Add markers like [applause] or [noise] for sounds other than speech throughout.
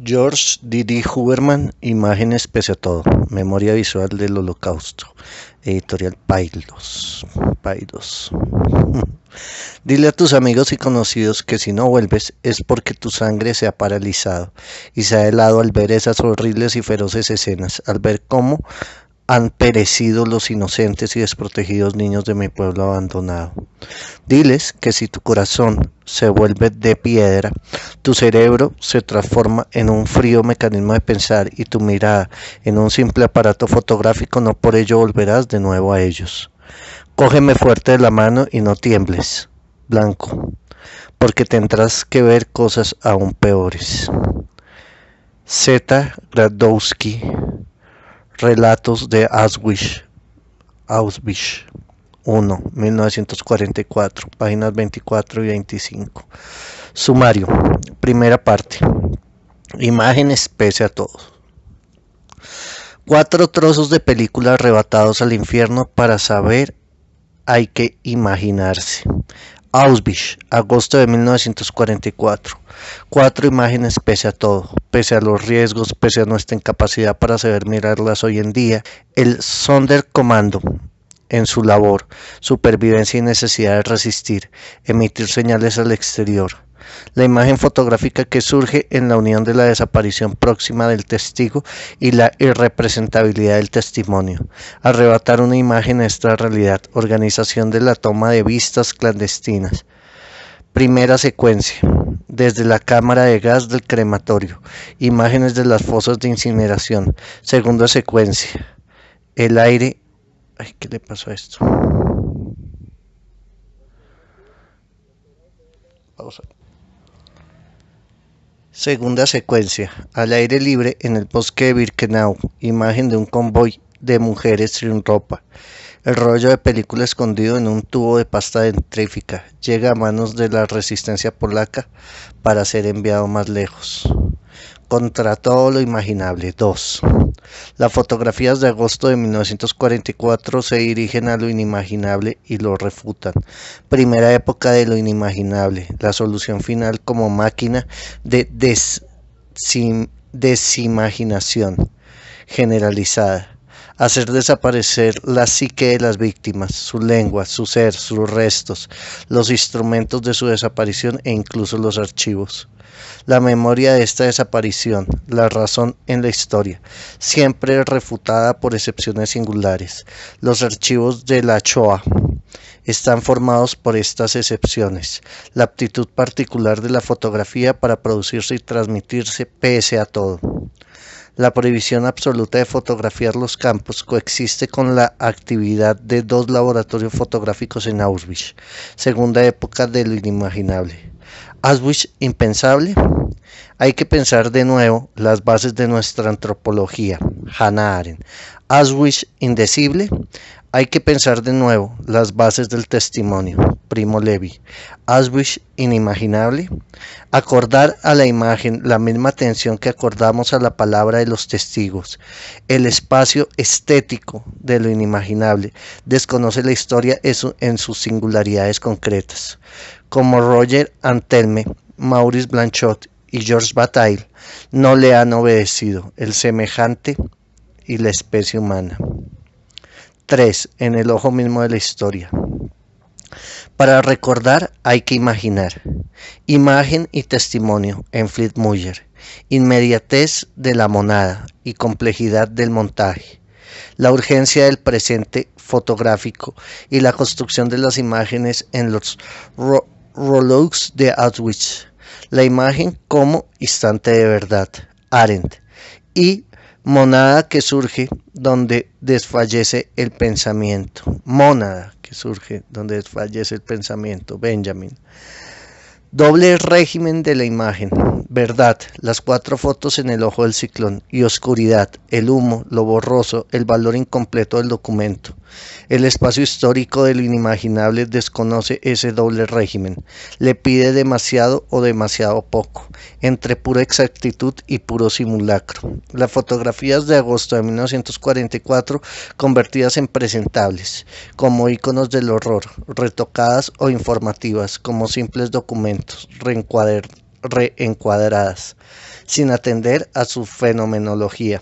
George D.D. Huberman, Imágenes pese a todo, Memoria Visual del Holocausto, editorial Pailos. Pailos. [laughs] Dile a tus amigos y conocidos que si no vuelves es porque tu sangre se ha paralizado y se ha helado al ver esas horribles y feroces escenas, al ver cómo han perecido los inocentes y desprotegidos niños de mi pueblo abandonado. Diles que si tu corazón se vuelve de piedra, tu cerebro se transforma en un frío mecanismo de pensar y tu mirada en un simple aparato fotográfico, no por ello volverás de nuevo a ellos. Cógeme fuerte de la mano y no tiembles, blanco, porque tendrás que ver cosas aún peores. Z. Gradowski Relatos de Auschwitz, Auschwitz 1, 1944, páginas 24 y 25. Sumario, primera parte. Imágenes pese a todos. Cuatro trozos de película arrebatados al infierno para saber hay que imaginarse. Auschwitz, agosto de 1944. Cuatro imágenes pese a todo, pese a los riesgos, pese a nuestra incapacidad para saber mirarlas hoy en día. El Sonderkommando, en su labor, supervivencia y necesidad de resistir, emitir señales al exterior. La imagen fotográfica que surge en la unión de la desaparición próxima del testigo y la irrepresentabilidad del testimonio. Arrebatar una imagen a esta realidad. Organización de la toma de vistas clandestinas. Primera secuencia. Desde la cámara de gas del crematorio. Imágenes de las fosas de incineración. Segunda secuencia. El aire Ay, ¿qué le pasó a esto? Pausa. Segunda secuencia. Al aire libre en el bosque de Birkenau. Imagen de un convoy de mujeres sin ropa. El rollo de película escondido en un tubo de pasta dentrífica llega a manos de la resistencia polaca para ser enviado más lejos contra todo lo imaginable. 2. Las fotografías de agosto de 1944 se dirigen a lo inimaginable y lo refutan. Primera época de lo inimaginable, la solución final como máquina de desimaginación generalizada hacer desaparecer la psique de las víctimas, su lengua, su ser, sus restos, los instrumentos de su desaparición e incluso los archivos la memoria de esta desaparición, la razón en la historia, siempre refutada por excepciones singulares. Los archivos de la Choa están formados por estas excepciones, la aptitud particular de la fotografía para producirse y transmitirse pese a todo. La prohibición absoluta de fotografiar los campos coexiste con la actividad de dos laboratorios fotográficos en Auschwitz, segunda época del inimaginable. ¿Aswish impensable? Hay que pensar de nuevo las bases de nuestra antropología. Hannah Arendt. Auschwitz indecible? Hay que pensar de nuevo las bases del testimonio. Primo Levi. ¿Aswish inimaginable. Acordar a la imagen la misma atención que acordamos a la palabra de los testigos. El espacio estético de lo inimaginable desconoce la historia en sus singularidades concretas como Roger Antelme, Maurice Blanchot y Georges Bataille, no le han obedecido el semejante y la especie humana. 3. En el ojo mismo de la historia. Para recordar hay que imaginar. Imagen y testimonio en Fleet Inmediatez de la monada y complejidad del montaje. La urgencia del presente fotográfico y la construcción de las imágenes en los Rollox de Auschwitz, la imagen como instante de verdad, Arendt, y monada que surge donde desfallece el pensamiento, monada que surge donde desfallece el pensamiento, Benjamin. Doble régimen de la imagen, verdad, las cuatro fotos en el ojo del ciclón y oscuridad, el humo, lo borroso, el valor incompleto del documento. El espacio histórico del inimaginable desconoce ese doble régimen, le pide demasiado o demasiado poco, entre pura exactitud y puro simulacro. Las fotografías de agosto de 1944 convertidas en presentables, como íconos del horror, retocadas o informativas, como simples documentos reencuadradas, sin atender a su fenomenología.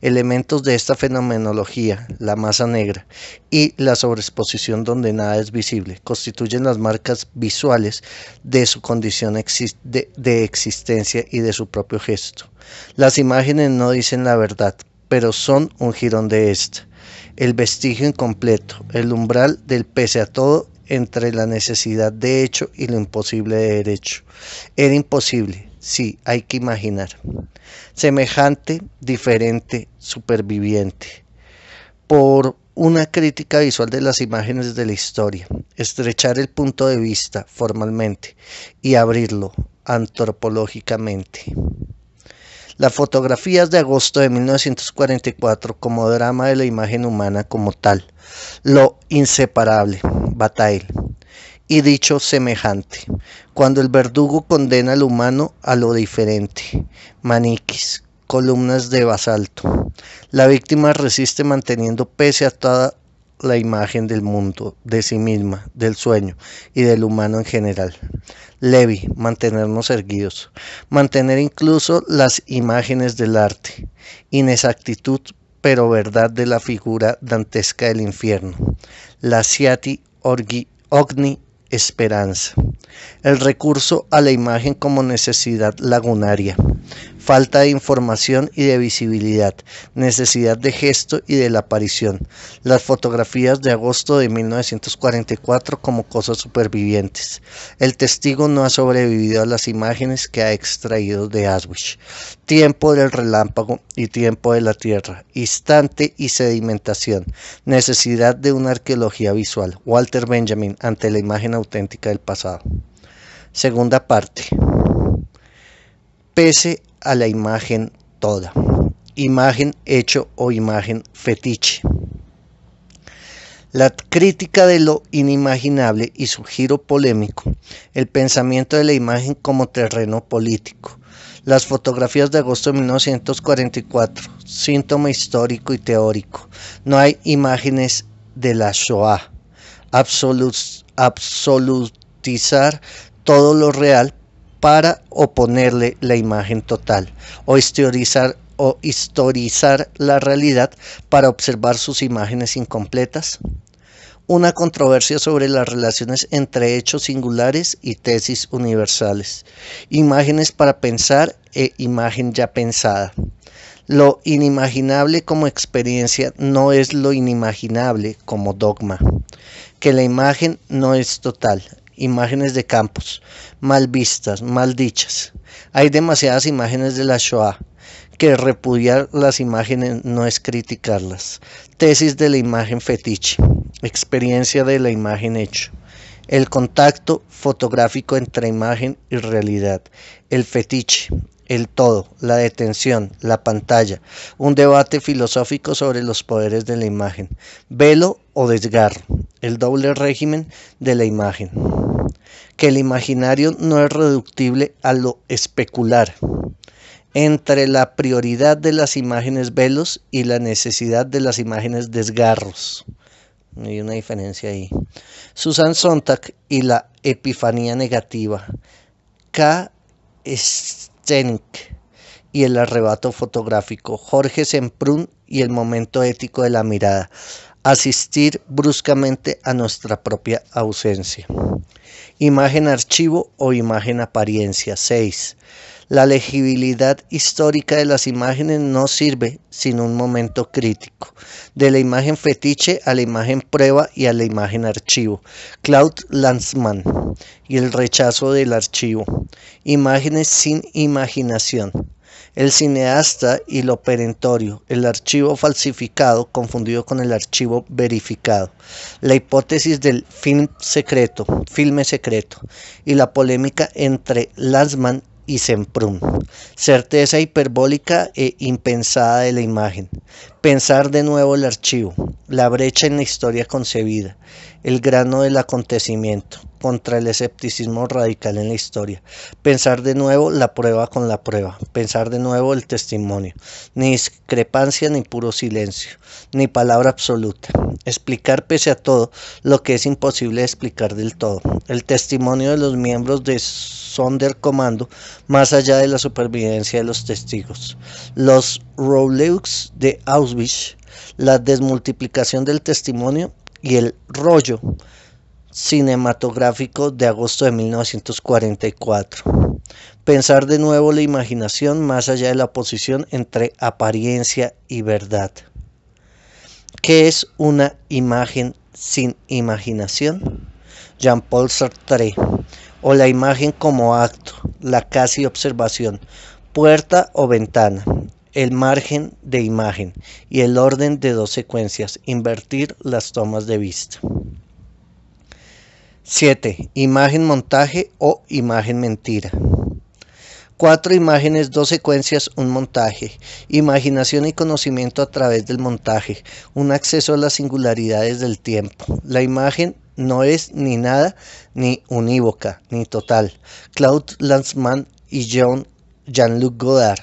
Elementos de esta fenomenología, la masa negra y la sobreexposición donde nada es visible, constituyen las marcas visuales de su condición de, existencia y de su propio gesto. Las imágenes no dicen la verdad, pero son un jirón de esta, el vestigio incompleto, el umbral del pese a todo entre la necesidad de hecho y lo imposible de derecho. Era imposible, sí, hay que imaginar. Semejante, diferente, superviviente. Por una crítica visual de las imágenes de la historia, estrechar el punto de vista formalmente y abrirlo antropológicamente. Las fotografías de agosto de 1944 como drama de la imagen humana como tal, lo inseparable, Batail. y dicho semejante, cuando el verdugo condena al humano a lo diferente, maniquis, columnas de basalto. La víctima resiste manteniendo pese a toda la imagen del mundo, de sí misma, del sueño y del humano en general. Levi, mantenernos erguidos, mantener incluso las imágenes del arte, inexactitud pero verdad de la figura dantesca del infierno. La Ciati Orgi, Ogni Esperanza, el recurso a la imagen como necesidad lagunaria falta de información y de visibilidad, necesidad de gesto y de la aparición. Las fotografías de agosto de 1944 como cosas supervivientes. El testigo no ha sobrevivido a las imágenes que ha extraído de Aswich. Tiempo del relámpago y tiempo de la tierra, instante y sedimentación, necesidad de una arqueología visual. Walter Benjamin ante la imagen auténtica del pasado. Segunda parte. Pese a la imagen toda, imagen hecho o imagen fetiche. La crítica de lo inimaginable y su giro polémico, el pensamiento de la imagen como terreno político, las fotografías de agosto de 1944, síntoma histórico y teórico. No hay imágenes de la Shoah. absolutizar todo lo real para oponerle la imagen total o historizar, o historizar la realidad para observar sus imágenes incompletas? Una controversia sobre las relaciones entre hechos singulares y tesis universales. Imágenes para pensar e imagen ya pensada. Lo inimaginable como experiencia no es lo inimaginable como dogma. Que la imagen no es total, imágenes de campos, mal vistas, mal dichas. Hay demasiadas imágenes de la Shoah, que repudiar las imágenes no es criticarlas. Tesis de la imagen fetiche, experiencia de la imagen hecho. El contacto fotográfico entre imagen y realidad. El fetiche, el todo, la detención, la pantalla, un debate filosófico sobre los poderes de la imagen. Velo desgarro, el doble régimen de la imagen. Que el imaginario no es reductible a lo especular, entre la prioridad de las imágenes velos y la necesidad de las imágenes desgarros. Hay una diferencia ahí. Susan Sontag y la epifanía negativa. K. Stenck y el arrebato fotográfico. Jorge Semprún y el momento ético de la mirada asistir bruscamente a nuestra propia ausencia. Imagen archivo o imagen apariencia 6. La legibilidad histórica de las imágenes no sirve sin un momento crítico, de la imagen fetiche a la imagen prueba y a la imagen archivo. Claude Lanzmann y el rechazo del archivo. Imágenes sin imaginación. El cineasta y lo perentorio, el archivo falsificado confundido con el archivo verificado, la hipótesis del film secreto, filme secreto y la polémica entre Lanzmann y Semprún. Certeza hiperbólica e impensada de la imagen. Pensar de nuevo el archivo, la brecha en la historia concebida, el grano del acontecimiento, contra el escepticismo radical en la historia. Pensar de nuevo la prueba con la prueba, pensar de nuevo el testimonio. Ni discrepancia ni puro silencio, ni palabra absoluta. Explicar pese a todo lo que es imposible explicar del todo. El testimonio de los miembros de Sonderkommando más allá de la supervivencia de los testigos. Los Rolex de Auschwitz, la desmultiplicación del testimonio y el rollo cinematográfico de agosto de 1944. Pensar de nuevo la imaginación más allá de la posición entre apariencia y verdad. ¿Qué es una imagen sin imaginación? Jean-Paul Sartre. O la imagen como acto, la casi observación, puerta o ventana, el margen de imagen y el orden de dos secuencias, invertir las tomas de vista. 7. Imagen montaje o imagen mentira. 4 imágenes, dos secuencias, un montaje. Imaginación y conocimiento a través del montaje. Un acceso a las singularidades del tiempo. La imagen no es ni nada, ni unívoca, ni total. Claude Lanzmann y Jean-Luc Godard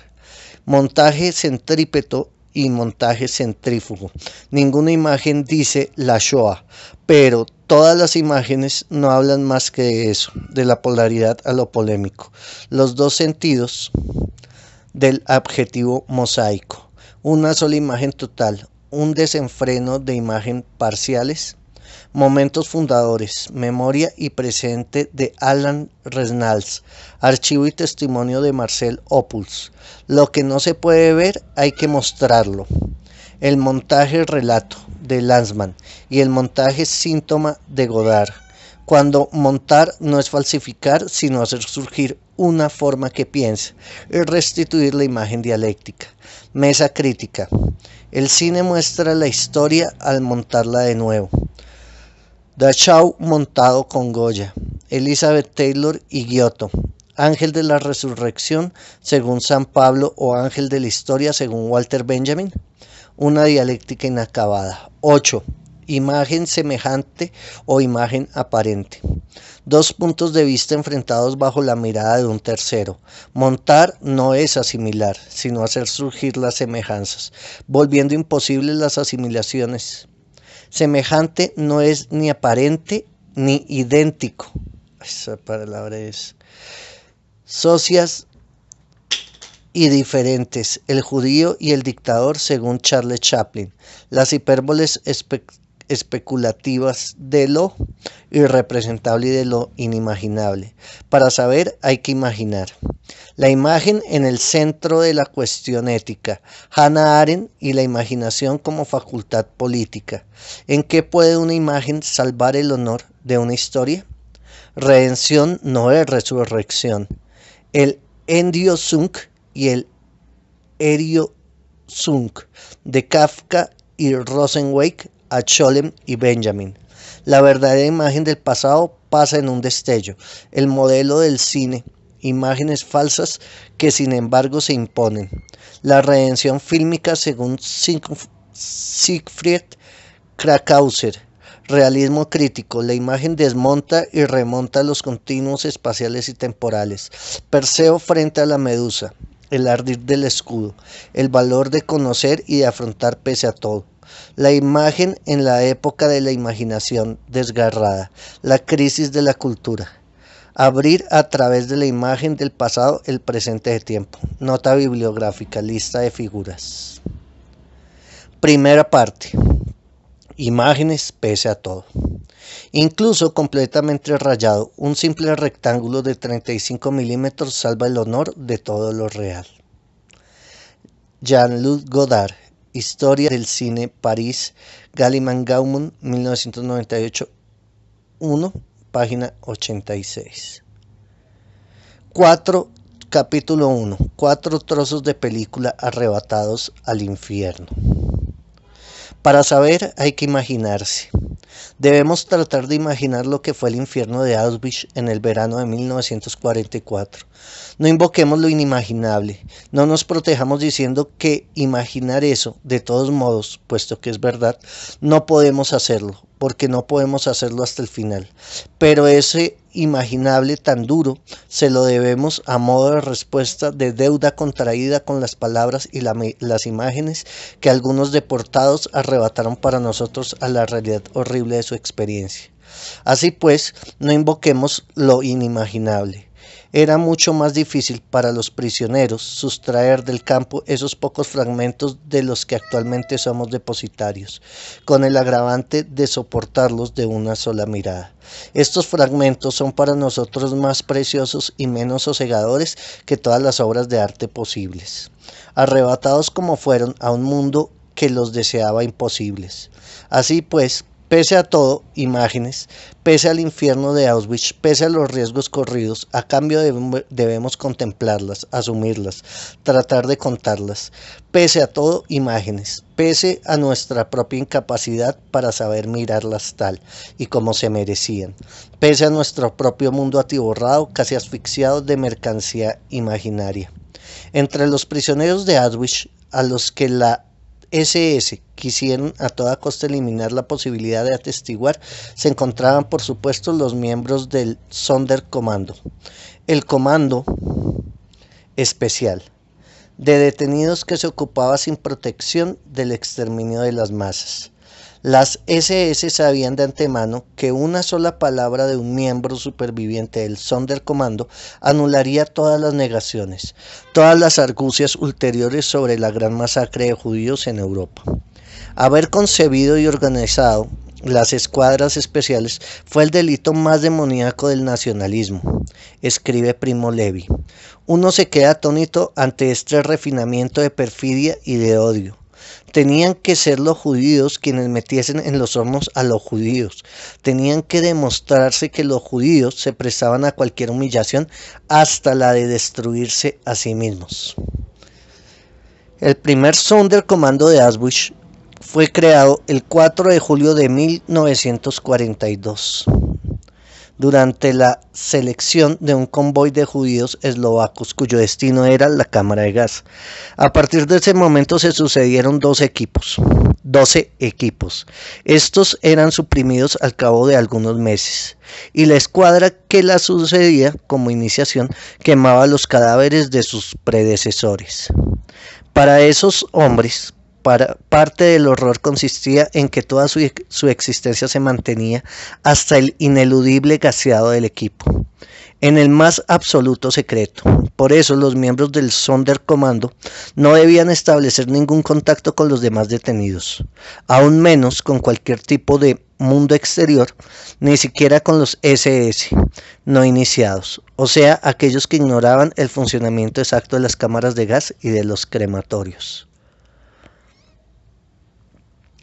montaje centrípeto y montaje centrífugo. Ninguna imagen dice la Shoah, pero todas las imágenes no hablan más que de eso, de la polaridad a lo polémico, los dos sentidos del adjetivo mosaico, una sola imagen total, un desenfreno de imágenes parciales, momentos fundadores, memoria y presente de Alan Resnals, Archivo y testimonio de Marcel Opuls. Lo que no se puede ver hay que mostrarlo. El montaje relato de Lanzmann y el montaje síntoma de Godard. Cuando montar no es falsificar, sino hacer surgir una forma que piensa y restituir la imagen dialéctica. Mesa crítica. El cine muestra la historia al montarla de nuevo. Dachau montado con Goya, Elizabeth Taylor y Giotto, ángel de la resurrección según San Pablo o ángel de la historia según Walter Benjamin. Una dialéctica inacabada. 8. Imagen semejante o imagen aparente. Dos puntos de vista enfrentados bajo la mirada de un tercero. Montar no es asimilar, sino hacer surgir las semejanzas, volviendo imposibles las asimilaciones. Semejante no es ni aparente ni idéntico. Esa palabra es socias y diferentes, el judío y el dictador según Charles Chaplin, las hipérboles especulativas de lo irrepresentable y de lo inimaginable. Para saber hay que imaginar. La imagen en el centro de la cuestión ética, Hannah Arendt y la imaginación como facultad política. ¿En qué puede una imagen salvar el honor de una historia? Redención no es resurrección el Endiosunk y el Eriosunk de Kafka y Rosenweig a Scholem y Benjamin. La verdadera imagen del pasado pasa en un destello, el modelo del cine, imágenes falsas que sin embargo se imponen. La redención fílmica según Siegfried Krakauser Realismo crítico. La imagen desmonta y remonta los continuos espaciales y temporales. Perseo frente a la medusa. El ardir del escudo. El valor de conocer y de afrontar pese a todo. La imagen en la época de la imaginación desgarrada. La crisis de la cultura. Abrir a través de la imagen del pasado el presente de tiempo. Nota bibliográfica. Lista de figuras. Primera parte imágenes pese a todo. Incluso completamente rayado, un simple rectángulo de 35 milímetros salva el honor de todo lo real. Jean-Luc Godard, Historia del Cine, París, Galliman Gaumont, 1998, 1, página 86. 4, capítulo 1, cuatro trozos de película arrebatados al infierno. Para saber hay que imaginarse. Debemos tratar de imaginar lo que fue el infierno de Auschwitz en el verano de 1944. No invoquemos lo inimaginable, no nos protejamos diciendo que imaginar eso, de todos modos, puesto que es verdad, no podemos hacerlo, porque no podemos hacerlo hasta el final. Pero ese imaginable tan duro se lo debemos a modo de respuesta de deuda contraída con las palabras y las imágenes que algunos deportados arrebataron para nosotros a la realidad horrible de su experiencia. Así pues, no invoquemos lo inimaginable. Era mucho más difícil para los prisioneros sustraer del campo esos pocos fragmentos de los que actualmente somos depositarios, con el agravante de soportarlos de una sola mirada. Estos fragmentos son para nosotros más preciosos y menos sosegadores que todas las obras de arte posibles, arrebatados como fueron a un mundo que los deseaba imposibles. Así pues, Pese a todo, imágenes, pese al infierno de Auschwitz, pese a los riesgos corridos, a cambio debemos contemplarlas, asumirlas, tratar de contarlas. Pese a todo, imágenes, pese a nuestra propia incapacidad para saber mirarlas tal y como se merecían, pese a nuestro propio mundo atiborrado, casi asfixiado de mercancía imaginaria. Entre los prisioneros de Auschwitz, a los que la SS quisieron a toda costa eliminar la posibilidad de atestiguar se encontraban por supuesto los miembros del Sonderkommando, el comando especial de detenidos que se ocupaba sin protección del exterminio de las masas. Las SS sabían de antemano que una sola palabra de un miembro superviviente del Sonderkommando anularía todas las negaciones, todas las argucias ulteriores sobre la gran masacre de judíos en Europa. Haber concebido y organizado las escuadras especiales fue el delito más demoníaco del nacionalismo, escribe Primo Levi. Uno se queda atónito ante este refinamiento de perfidia y de odio, Tenían que ser los judíos quienes metiesen en los hombros a los judíos. Tenían que demostrarse que los judíos se prestaban a cualquier humillación hasta la de destruirse a sí mismos. El primer Comando de Auschwitz fue creado el 4 de julio de 1942 durante la selección de un convoy de judíos eslovacos cuyo destino era la cámara de gas. A partir de ese momento se sucedieron dos equipos, 12 equipos. Estos eran suprimidos al cabo de algunos meses y la escuadra que la sucedía como iniciación quemaba los cadáveres de sus predecesores. Para esos hombres, parte del horror consistía en que toda su, su existencia se mantenía hasta el ineludible gaseado del equipo en el más absoluto secreto. Por eso los miembros del Sonderkommando no debían establecer ningún contacto con los demás detenidos, aún menos con cualquier tipo de mundo exterior, ni siquiera con los SS no iniciados, o sea, aquellos que ignoraban el funcionamiento exacto de las cámaras de gas y de los crematorios.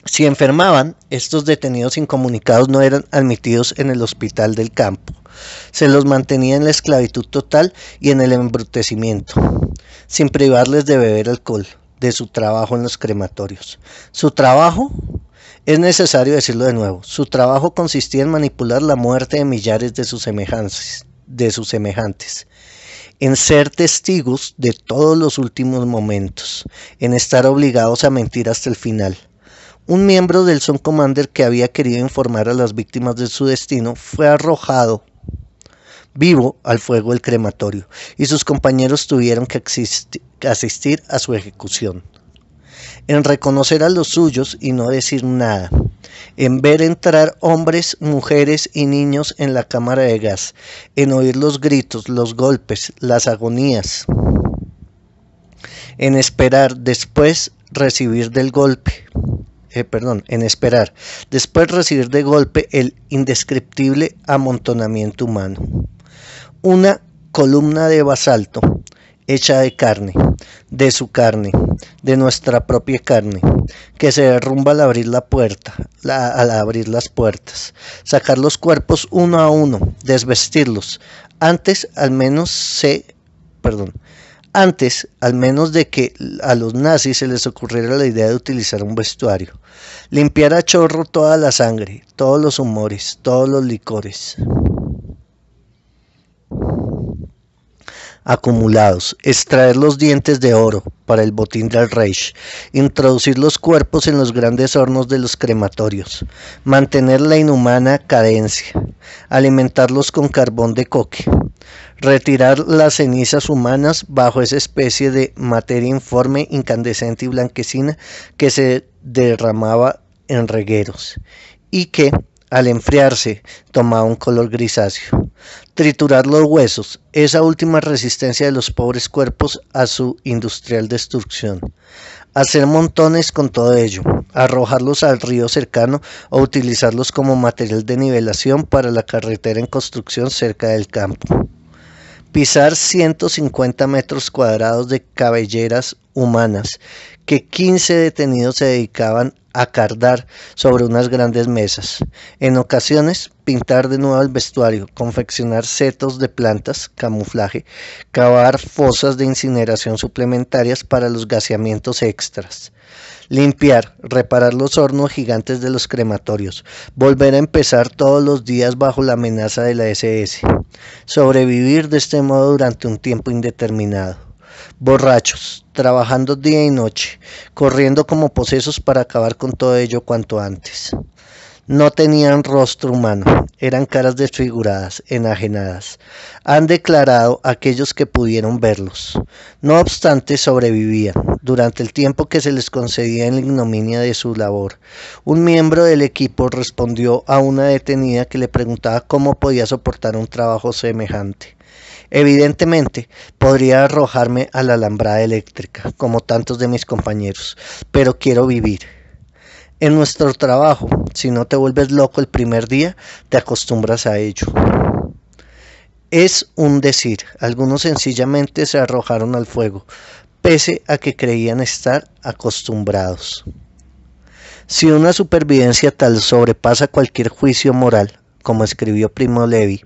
Si enfermaban, estos detenidos incomunicados no eran admitidos en el hospital del campo. Se los mantenía en la esclavitud total y en el embrutecimiento, sin privarles de beber alcohol, de su trabajo en los crematorios. Su trabajo, es necesario decirlo de nuevo, su trabajo consistía en manipular la muerte de millares de sus semejantes, de sus semejantes en ser testigos de todos los últimos momentos, en estar obligados a mentir hasta el final un miembro del Son Commander que había querido informar a las víctimas de su destino fue arrojado vivo al fuego del crematorio y sus compañeros tuvieron que asistir a su ejecución. En reconocer a los suyos y no decir nada. En ver entrar hombres, mujeres y niños en la cámara de gas. En oír los gritos, los golpes, las agonías. En esperar después recibir del golpe. Eh, perdón, en esperar, después recibir de golpe el indescriptible amontonamiento humano. Una columna de basalto hecha de carne, de su carne, de nuestra propia carne, que se derrumba al abrir la puerta, al abrir las puertas, sacar los cuerpos uno a uno, desvestirlos. Antes al menos se, perdón, antes, al menos de que a los nazis se les ocurriera la idea de utilizar un vestuario. Limpiar a chorro toda la sangre, todos los humores, todos los licores. acumulados, extraer los dientes de oro para el botín del Reich, introducir los cuerpos en los grandes hornos de los crematorios, mantener la inhumana cadencia, alimentarlos con carbón de coque, retirar las cenizas humanas bajo esa especie de materia informe incandescente y blanquecina que se derramaba en regueros y que, al enfriarse, tomaba un color grisáceo. Triturar los huesos, esa última resistencia de los pobres cuerpos a su industrial destrucción. Hacer montones con todo ello, arrojarlos al río cercano o utilizarlos como material de nivelación para la carretera en construcción cerca del campo pisar 150 metros cuadrados de cabelleras humanas, que 15 detenidos se dedicaban a cardar sobre unas grandes mesas. En ocasiones, pintar de nuevo el vestuario, confeccionar setos de plantas, camuflaje, cavar fosas de incineración suplementarias para los gaseamientos extras limpiar, reparar los hornos gigantes de los crematorios, volver a empezar todos los días bajo la amenaza de la SS, sobrevivir de este modo durante un tiempo indeterminado. Borrachos, trabajando día y noche, corriendo como posesos para acabar con todo ello cuanto antes. No tenían rostro humano, eran caras desfiguradas, enajenadas. Han declarado aquellos que pudieron verlos. No obstante, sobrevivían, durante el tiempo que se les concedía en la ignominia de su labor. Un miembro del equipo respondió a una detenida que le preguntaba cómo podía soportar un trabajo semejante. Evidentemente, podría arrojarme a la alambrada eléctrica, como tantos de mis compañeros, pero quiero vivir. En nuestro trabajo, si no te vuelves loco el primer día, te acostumbras a ello. Es un decir, algunos sencillamente se arrojaron al fuego, pese a que creían estar acostumbrados. Si una supervivencia tal sobrepasa cualquier juicio moral, como escribió Primo Levi,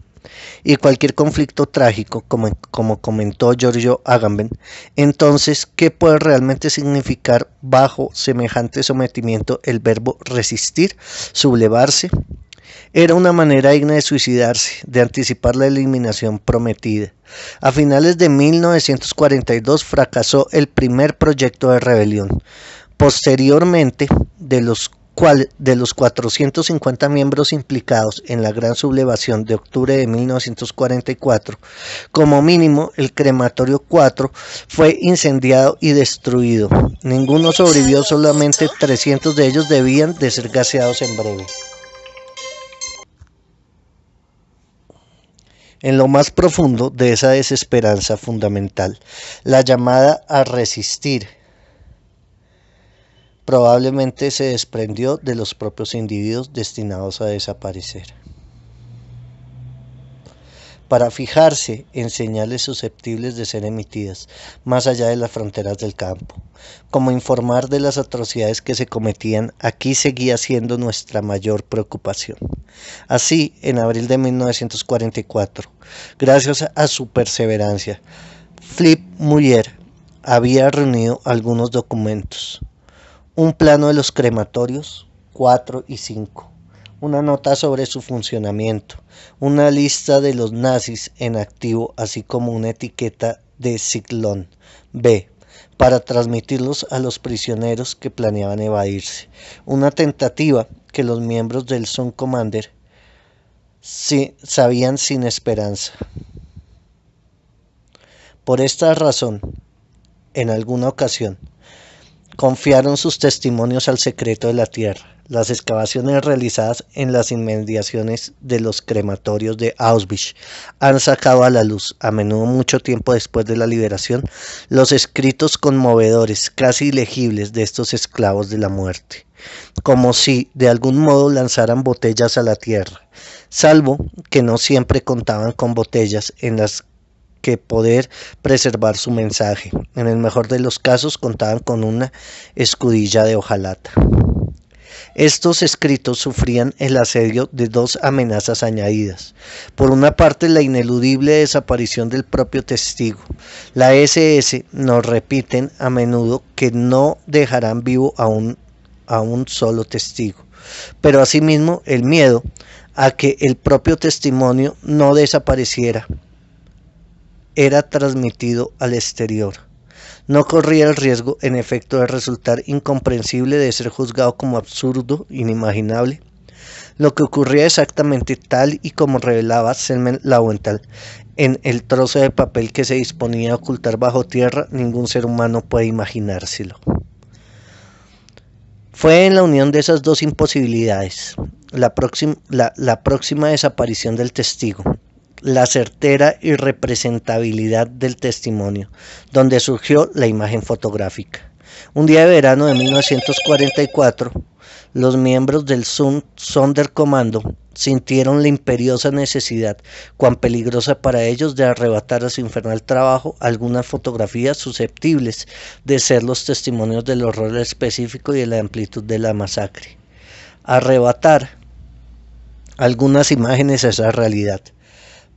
y cualquier conflicto trágico, como, comentó Giorgio Agamben, entonces, ¿qué puede realmente significar bajo semejante sometimiento el verbo resistir, sublevarse? Era una manera digna de suicidarse, de anticipar la eliminación prometida. A finales de 1942 fracasó el primer proyecto de rebelión. Posteriormente, de los cual de los 450 miembros implicados en la gran sublevación de octubre de 1944, como mínimo el crematorio 4 fue incendiado y destruido. Ninguno sobrevivió, solamente 300 de ellos debían de ser gaseados en breve. en lo más profundo de esa desesperanza fundamental, la llamada a resistir, probablemente se desprendió de los propios individuos destinados a desaparecer. Para fijarse en señales susceptibles de ser emitidas más allá de las fronteras del campo, como informar de las atrocidades que se cometían, aquí seguía siendo nuestra mayor preocupación. Así, en abril de 1944, gracias a su perseverancia, Flip Muller había reunido algunos documentos un plano de los crematorios 4 y 5. Una nota sobre su funcionamiento. Una lista de los nazis en activo, así como una etiqueta de ciclón. B. Para transmitirlos a los prisioneros que planeaban evadirse. Una tentativa que los miembros del Sun Commander sabían sin esperanza. Por esta razón, en alguna ocasión, confiaron sus testimonios al secreto de la tierra. Las excavaciones realizadas en las inmediaciones de los crematorios de Auschwitz han sacado a la luz, a menudo mucho tiempo después de la liberación, los escritos conmovedores, casi ilegibles, de estos esclavos de la muerte, como si de algún modo lanzaran botellas a la tierra, salvo que no siempre contaban con botellas en las que poder preservar su mensaje. En el mejor de los casos contaban con una escudilla de hojalata. Estos escritos sufrían el asedio de dos amenazas añadidas. Por una parte, la ineludible desaparición del propio testigo. La SS nos repiten a menudo que no dejarán vivo a un, a un solo testigo. Pero asimismo, el miedo a que el propio testimonio no desapareciera era transmitido al exterior. No corría el riesgo, en efecto, de resultar incomprensible, de ser juzgado como absurdo, inimaginable. Lo que ocurría exactamente tal y como revelaba Selmen Lauenthal en el trozo de papel que se disponía a ocultar bajo tierra, ningún ser humano puede imaginárselo. Fue en la unión de esas dos imposibilidades, próxima, la próxima desaparición del testigo, la certera irrepresentabilidad del testimonio, donde surgió la imagen fotográfica. Un día de verano de 1944, los miembros del Sonderkommando sintieron la imperiosa necesidad, cuán peligrosa para ellos, de arrebatar a su infernal trabajo algunas fotografías susceptibles de ser los testimonios del horror específico y de la amplitud de la masacre. Arrebatar algunas imágenes a esa realidad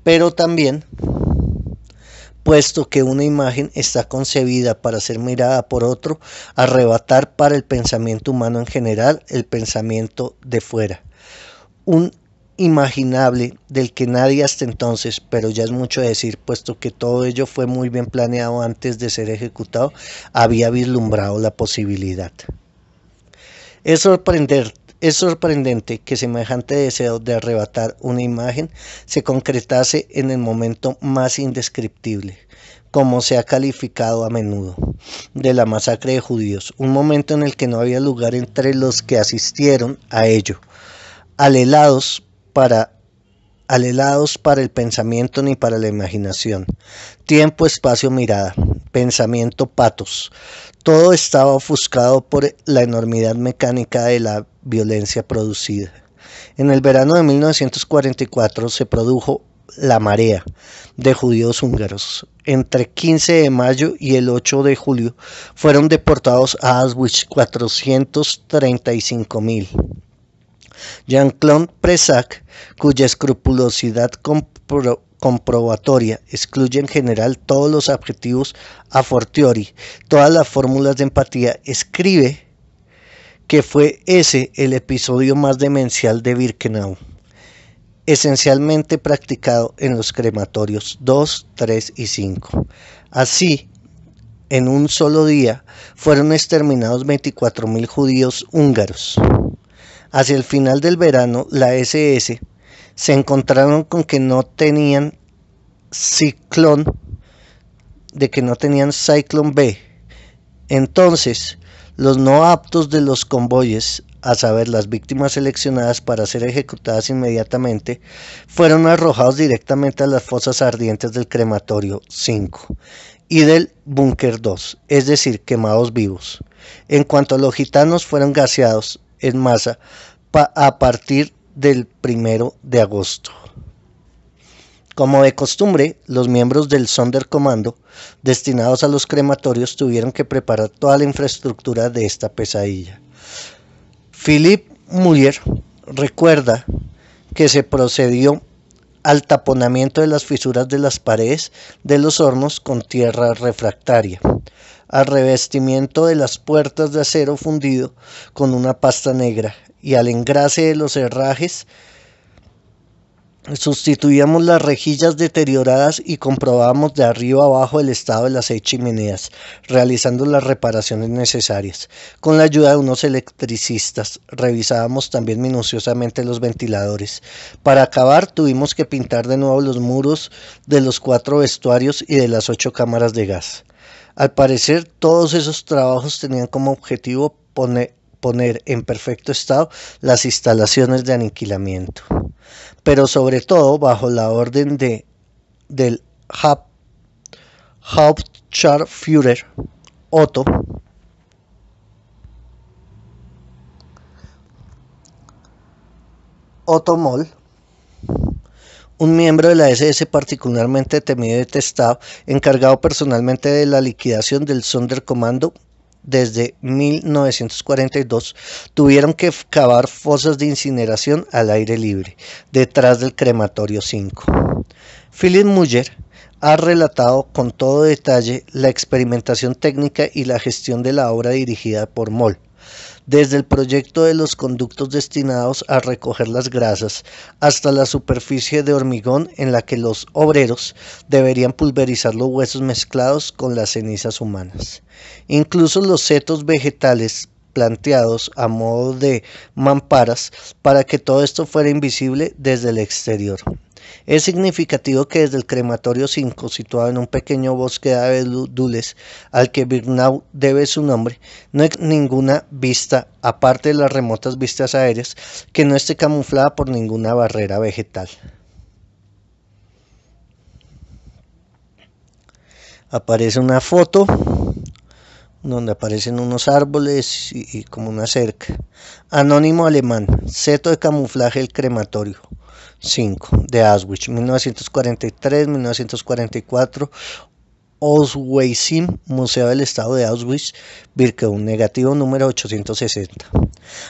pero también, puesto que una imagen está concebida para ser mirada por otro, arrebatar para el pensamiento humano en general el pensamiento de fuera. Un imaginable del que nadie hasta entonces, pero ya es mucho decir, puesto que todo ello fue muy bien planeado antes de ser ejecutado, había vislumbrado la posibilidad. Es sorprender es sorprendente que semejante deseo de arrebatar una imagen se concretase en el momento más indescriptible, como se ha calificado a menudo, de la masacre de judíos, un momento en el que no había lugar entre los que asistieron a ello, alelados para para el pensamiento ni para la imaginación. Tiempo, espacio, mirada. Pensamiento, patos. Todo estaba ofuscado por la enormidad mecánica de la violencia producida. En el verano de 1944 se produjo la marea de judíos húngaros. Entre 15 de mayo y el 8 de julio fueron deportados a Auschwitz 435 mil. Jean-Claude Presac, cuya escrupulosidad compro comprobatoria excluye en general todos los adjetivos a fortiori, todas las fórmulas de empatía, escribe que fue ese el episodio más demencial de Birkenau, esencialmente practicado en los crematorios 2, 3 y 5. Así, en un solo día fueron exterminados 24.000 judíos húngaros. Hacia el final del verano, la SS se encontraron con que no tenían ciclón, de que no tenían ciclón B. Entonces, los no aptos de los convoyes, a saber, las víctimas seleccionadas para ser ejecutadas inmediatamente, fueron arrojados directamente a las fosas ardientes del crematorio 5 y del búnker 2, es decir, quemados vivos. En cuanto a los gitanos, fueron gaseados en masa a partir del primero de agosto. Como de costumbre, los miembros del Sonderkommando destinados a los crematorios tuvieron que preparar toda la infraestructura de esta pesadilla. Philip Muller recuerda que se procedió al taponamiento de las fisuras de las paredes de los hornos con tierra refractaria, al revestimiento de las puertas de acero fundido con una pasta negra, y al engrase de los herrajes, sustituíamos las rejillas deterioradas y comprobábamos de arriba abajo el estado de las seis chimeneas, realizando las reparaciones necesarias. Con la ayuda de unos electricistas, revisábamos también minuciosamente los ventiladores. Para acabar, tuvimos que pintar de nuevo los muros de los cuatro vestuarios y de las ocho cámaras de gas. Al parecer, todos esos trabajos tenían como objetivo poner, poner en perfecto estado las instalaciones de aniquilamiento, pero sobre todo bajo la orden de, del Hauptscharführer Otto, Otto Moll, un miembro de la SS particularmente temido y detestado, encargado personalmente de la liquidación del Sonderkommando desde 1942 tuvieron que cavar fosas de incineración al aire libre, detrás del crematorio 5. Philip Muller ha relatado con todo detalle la experimentación técnica y la gestión de la obra dirigida por Moll, desde el proyecto de los conductos destinados a recoger las grasas hasta la superficie de hormigón en la que los obreros deberían pulverizar los huesos mezclados con las cenizas humanas. Incluso los setos vegetales planteados a modo de mamparas para que todo esto fuera invisible desde el exterior. Es significativo que desde el crematorio 5, situado en un pequeño bosque de abedules al que Birnau debe su nombre, no hay ninguna vista, aparte de las remotas vistas aéreas, que no esté camuflada por ninguna barrera vegetal. Aparece una foto donde aparecen unos árboles y, y, como una cerca. Anónimo alemán, seto de camuflaje del crematorio. 5 de Auschwitz, 1943-1944. Osweissim, Museo del Estado de Auschwitz, Virkeun, negativo número 860.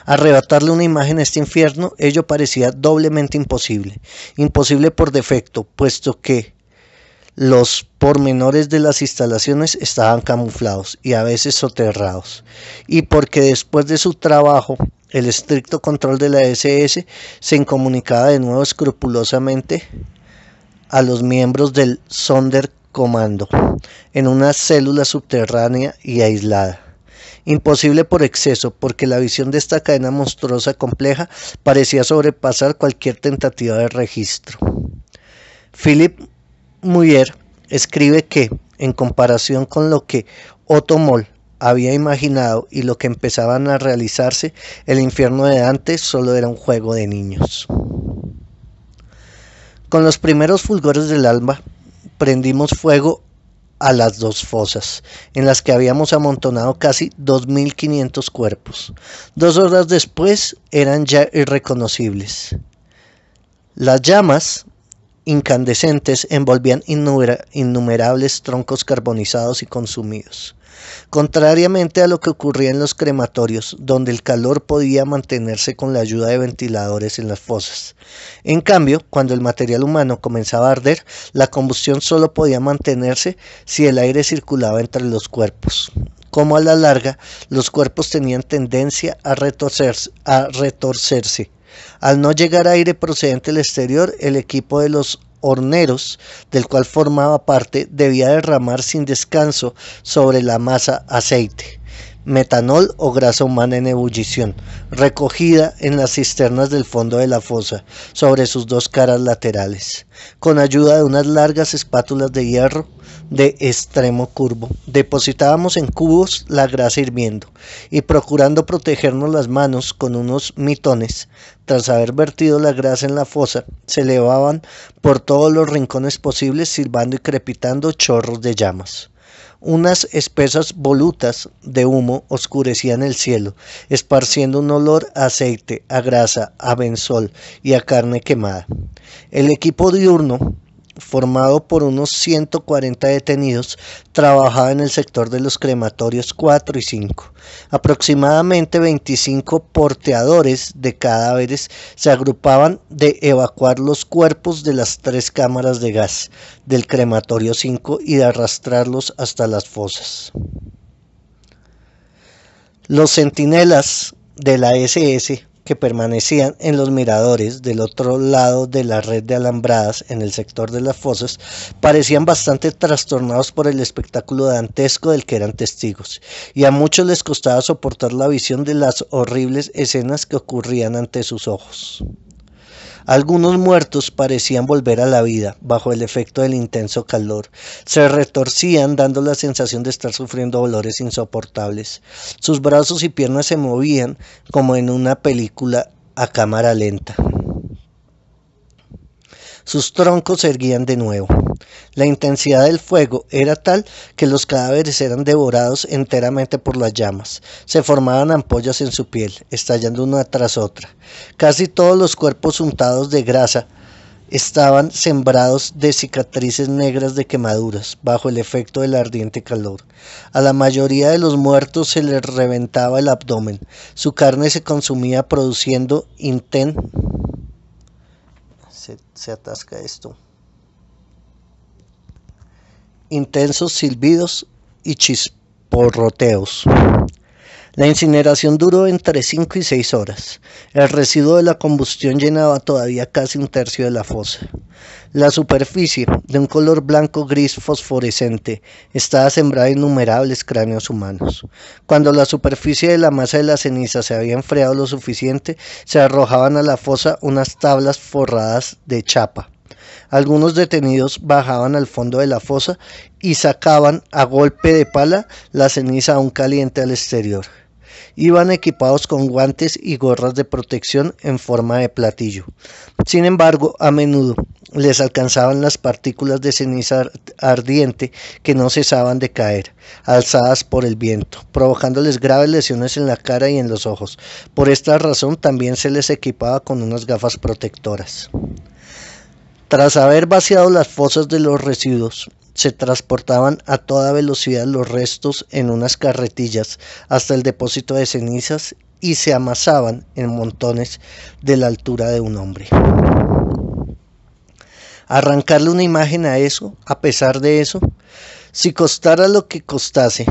Arrebatarle una imagen a este infierno, ello parecía doblemente imposible. Imposible por defecto, puesto que los pormenores de las instalaciones estaban camuflados y a veces soterrados, y porque después de su trabajo el estricto control de la SS se incomunicaba de nuevo escrupulosamente a los miembros del Sonderkommando en una célula subterránea y aislada. Imposible por exceso, porque la visión de esta cadena monstruosa compleja parecía sobrepasar cualquier tentativa de registro. Philip Muyer escribe que, en comparación con lo que Otto Moll había imaginado y lo que empezaban a realizarse, el infierno de Dante solo era un juego de niños. Con los primeros fulgores del alma, prendimos fuego a las dos fosas, en las que habíamos amontonado casi 2.500 cuerpos. Dos horas después eran ya irreconocibles. Las llamas incandescentes envolvían innumerables troncos carbonizados y consumidos contrariamente a lo que ocurría en los crematorios, donde el calor podía mantenerse con la ayuda de ventiladores en las fosas. En cambio, cuando el material humano comenzaba a arder, la combustión solo podía mantenerse si el aire circulaba entre los cuerpos como a la larga los cuerpos tenían tendencia a retorcerse, a retorcerse. Al no llegar aire procedente del exterior, el equipo de los Horneros, del cual formaba parte, debía derramar sin descanso sobre la masa aceite, metanol o grasa humana en ebullición, recogida en las cisternas del fondo de la fosa, sobre sus dos caras laterales. Con ayuda de unas largas espátulas de hierro, de extremo curvo. Depositábamos en cubos la grasa hirviendo y procurando protegernos las manos con unos mitones, tras haber vertido la grasa en la fosa, se elevaban por todos los rincones posibles silbando y crepitando chorros de llamas. Unas espesas volutas de humo oscurecían el cielo, esparciendo un olor a aceite, a grasa, a benzol y a carne quemada. El equipo diurno formado por unos 140 detenidos, trabajaba en el sector de los crematorios 4 y 5. Aproximadamente 25 porteadores de cadáveres se agrupaban de evacuar los cuerpos de las tres cámaras de gas del crematorio 5 y de arrastrarlos hasta las fosas. Los centinelas de la SS que permanecían en los miradores del otro lado de la red de alambradas en el sector de las fosas parecían bastante trastornados por el espectáculo dantesco del que eran testigos, y a muchos les costaba soportar la visión de las horribles escenas que ocurrían ante sus ojos. Algunos muertos parecían volver a la vida bajo el efecto del intenso calor. Se retorcían dando la sensación de estar sufriendo dolores insoportables. Sus brazos y piernas se movían como en una película a cámara lenta. Sus troncos se erguían de nuevo. La intensidad del fuego era tal que los cadáveres eran devorados enteramente por las llamas. Se formaban ampollas en su piel, estallando una tras otra. Casi todos los cuerpos untados de grasa estaban sembrados de cicatrices negras de quemaduras, bajo el efecto del ardiente calor. A la mayoría de los muertos se les reventaba el abdomen, su carne se consumía produciendo inten se atasca esto. Intensos silbidos y chisporroteos. La incineración duró entre 5 y 6 horas. El residuo de la combustión llenaba todavía casi un tercio de la fosa. La superficie, de un color blanco gris fosforescente, estaba sembrada de innumerables cráneos humanos. Cuando la superficie de la masa de la ceniza se había enfriado lo suficiente, se arrojaban a la fosa unas tablas forradas de chapa. Algunos detenidos bajaban al fondo de la fosa y sacaban a golpe de pala la ceniza aún caliente al exterior iban equipados con guantes y gorras de protección en forma de platillo. Sin embargo, a menudo les alcanzaban las partículas de ceniza ardiente que no cesaban de caer, alzadas por el viento, provocándoles graves lesiones en la cara y en los ojos. Por esta razón también se les equipaba con unas gafas protectoras. Tras haber vaciado las fosas de los residuos, se transportaban a toda velocidad los restos en unas carretillas hasta el depósito de cenizas y se amasaban en montones de la altura de un hombre. Arrancarle una imagen a eso, a pesar de eso, si costara lo que costase,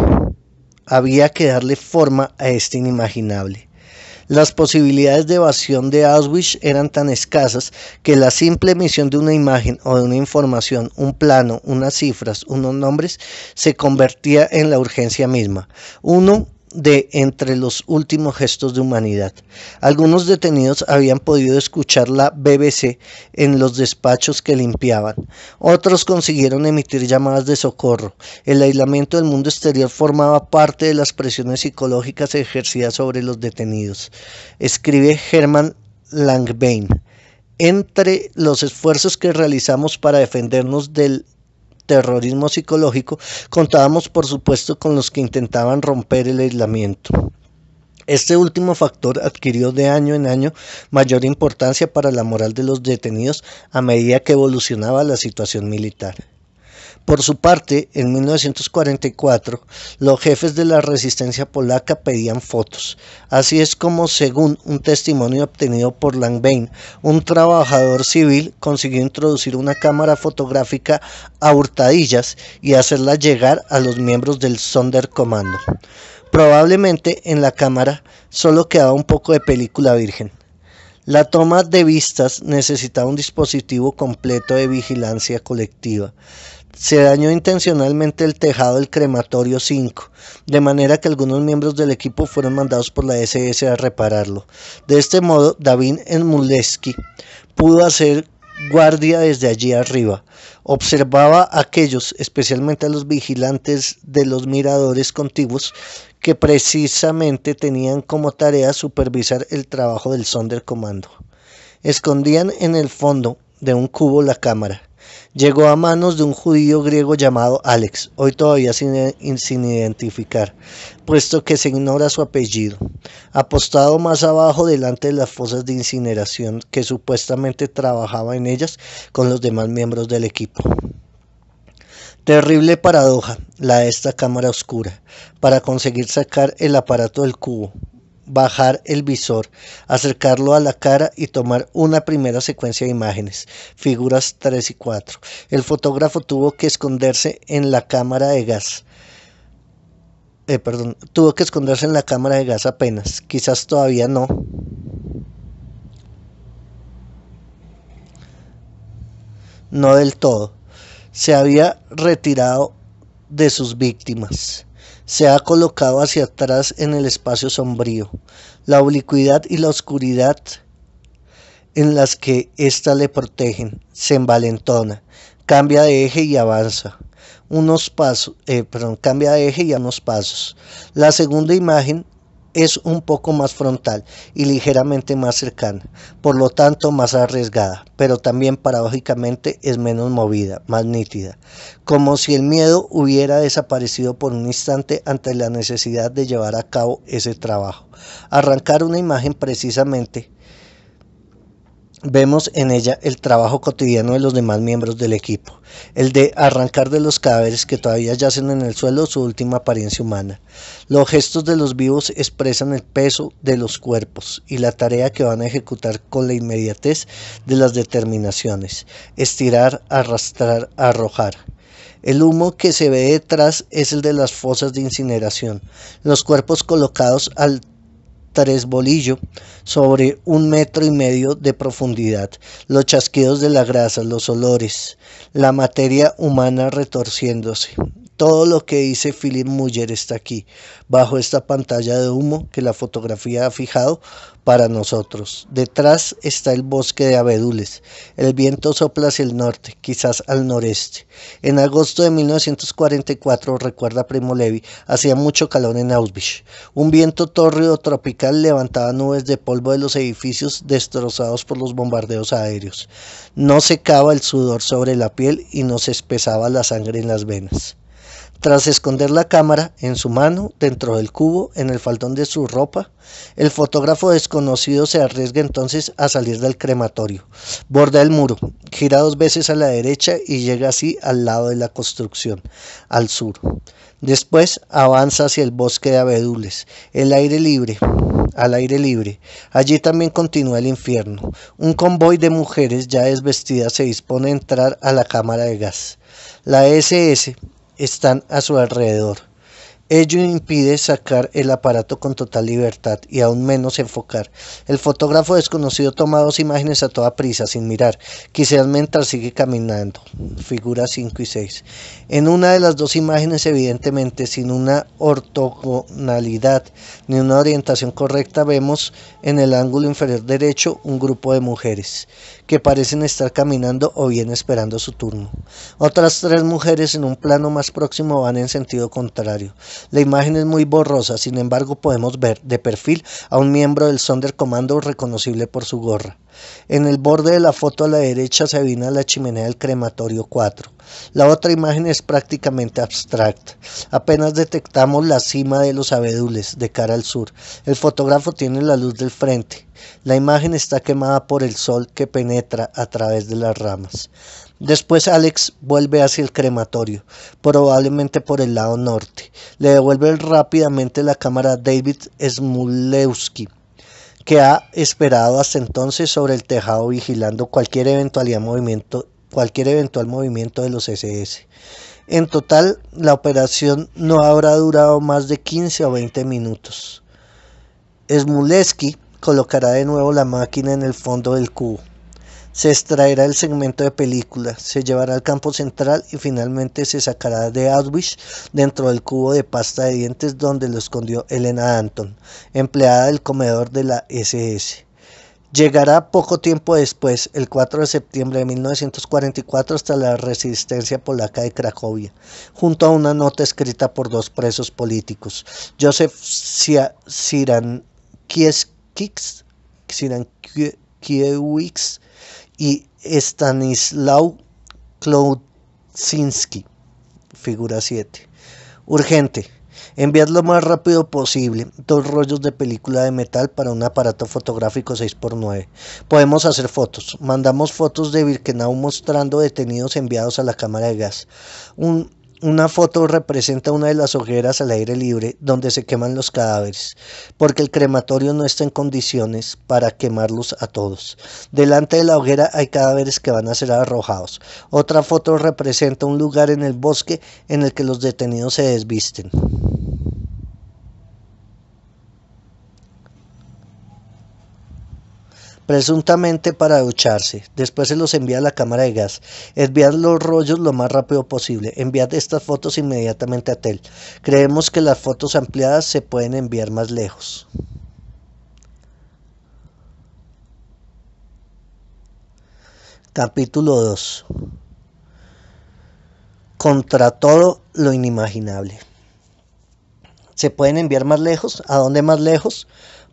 había que darle forma a este inimaginable. Las posibilidades de evasión de Auschwitz eran tan escasas que la simple emisión de una imagen o de una información, un plano, unas cifras, unos nombres, se convertía en la urgencia misma. Uno de entre los últimos gestos de humanidad. Algunos detenidos habían podido escuchar la BBC en los despachos que limpiaban. Otros consiguieron emitir llamadas de socorro. El aislamiento del mundo exterior formaba parte de las presiones psicológicas ejercidas sobre los detenidos. Escribe Herman Langbein. Entre los esfuerzos que realizamos para defendernos del terrorismo psicológico, contábamos por supuesto con los que intentaban romper el aislamiento. Este último factor adquirió de año en año mayor importancia para la moral de los detenidos a medida que evolucionaba la situación militar. Por su parte, en 1944, los jefes de la resistencia polaca pedían fotos. Así es como, según un testimonio obtenido por Langbein, un trabajador civil consiguió introducir una cámara fotográfica a hurtadillas y hacerla llegar a los miembros del Sonderkommando. Probablemente en la cámara solo quedaba un poco de película virgen. La toma de vistas necesitaba un dispositivo completo de vigilancia colectiva. Se dañó intencionalmente el tejado del crematorio 5, de manera que algunos miembros del equipo fueron mandados por la SS a repararlo. De este modo, David Enmuleski pudo hacer guardia desde allí arriba. Observaba a aquellos, especialmente a los vigilantes de los miradores contiguos, que precisamente tenían como tarea supervisar el trabajo del comando. Escondían en el fondo de un cubo la cámara. Llegó a manos de un judío griego llamado Alex, hoy todavía sin, identificar, puesto que se ignora su apellido, apostado más abajo delante de las fosas de incineración que supuestamente trabajaba en ellas con los demás miembros del equipo. Terrible paradoja, la de esta cámara oscura, para conseguir sacar el aparato del cubo, bajar el visor, acercarlo a la cara y tomar una primera secuencia de imágenes, figuras 3 y 4. El fotógrafo tuvo que esconderse en la cámara de gas. Eh, perdón, tuvo que esconderse en la cámara de gas apenas, quizás todavía no. No del todo. Se había retirado de sus víctimas se ha colocado hacia atrás en el espacio sombrío. La oblicuidad y la oscuridad en las que ésta le protegen, se envalentona, cambia de eje y avanza. Unos pasos, eh, perdón, cambia de eje y a unos pasos. La segunda imagen es un poco más frontal y ligeramente más cercana, por lo tanto más arriesgada, pero también paradójicamente es menos movida, más nítida, como si el miedo hubiera desaparecido por un instante ante la necesidad de llevar a cabo ese trabajo. Arrancar una imagen precisamente Vemos en ella el trabajo cotidiano de los demás miembros del equipo, el de arrancar de los cadáveres que todavía yacen en el suelo su última apariencia humana. Los gestos de los vivos expresan el peso de los cuerpos y la tarea que van a ejecutar con la inmediatez de las determinaciones, estirar, arrastrar, arrojar. El humo que se ve detrás es el de las fosas de incineración. Los cuerpos colocados al tres bolillo sobre un metro y medio de profundidad, los chasqueos de la grasa, los olores, la materia humana retorciéndose. Todo lo que dice Philip Muller está aquí, bajo esta pantalla de humo que la fotografía ha fijado para nosotros. Detrás está el bosque de abedules. El viento sopla hacia el norte, quizás al noreste. En agosto de 1944, recuerda Primo Levi, hacía mucho calor en Auschwitz. Un viento tórrido tropical levantaba nubes de polvo de los edificios destrozados por los bombardeos aéreos. No secaba el sudor sobre la piel y no se espesaba la sangre en las venas. Tras esconder la cámara en su mano, dentro del cubo, en el faldón de su ropa, el fotógrafo desconocido se arriesga entonces a salir del crematorio. Borda el muro, gira dos veces a la derecha y llega así al lado de la construcción, al sur. Después avanza hacia el bosque de abedules, el aire libre, al aire libre. Allí también continúa el infierno. Un convoy de mujeres ya desvestidas se dispone a entrar a la cámara de gas. La SS, están a su alrededor. Ello impide sacar el aparato con total libertad y aún menos enfocar. El fotógrafo desconocido toma dos imágenes a toda prisa, sin mirar, quizás mientras sigue caminando. Figuras 5 y 6. En una de las dos imágenes, evidentemente, sin una ortogonalidad ni una orientación correcta, vemos en el ángulo inferior derecho un grupo de mujeres que parecen estar caminando o bien esperando su turno. Otras tres mujeres en un plano más próximo van en sentido contrario. La imagen es muy borrosa, sin embargo podemos ver de perfil a un miembro del Sonderkommando reconocible por su gorra. En el borde de la foto a la derecha se avina la chimenea del crematorio 4. La otra imagen es prácticamente abstracta. Apenas detectamos la cima de los abedules de cara al sur. El fotógrafo tiene la luz del frente. La imagen está quemada por el sol que penetra a través de las ramas. Después Alex vuelve hacia el crematorio, probablemente por el lado norte. Le devuelve rápidamente la cámara David Smulewski, que ha esperado hasta entonces sobre el tejado vigilando cualquier movimiento, cualquier eventual movimiento de los SS. En total, la operación no habrá durado más de 15 o 20 minutos. Smuleski colocará de nuevo la máquina en el fondo del cubo. Se extraerá el segmento de película, se llevará al campo central y finalmente se sacará de Auschwitz dentro del cubo de pasta de dientes donde lo escondió Elena Anton, empleada del comedor de la SS. Llegará poco tiempo después, el 4 de septiembre de 1944, hasta la resistencia polaca de Cracovia, junto a una nota escrita por dos presos políticos, Joseph Sirankiewicz Kiewicz y Stanislaw Klausinski. Figura 7. Urgente. Enviad lo más rápido posible dos rollos de película de metal para un aparato fotográfico 6x9. Podemos hacer fotos. Mandamos fotos de Birkenau mostrando detenidos enviados a la cámara de gas. Un una foto representa una de las hogueras al aire libre donde se queman los cadáveres, porque el crematorio no está en condiciones para quemarlos a todos. Delante de la hoguera hay cadáveres que van a ser arrojados. Otra foto representa un lugar en el bosque en el que los detenidos se desvisten. presuntamente para ducharse. Después se los envía a la cámara de gas. Enviad los rollos lo más rápido posible. Enviad estas fotos inmediatamente a TEL. Creemos que las fotos ampliadas se pueden enviar más lejos. Capítulo 2. Contra todo lo inimaginable. ¿Se pueden enviar más lejos? ¿A dónde más lejos?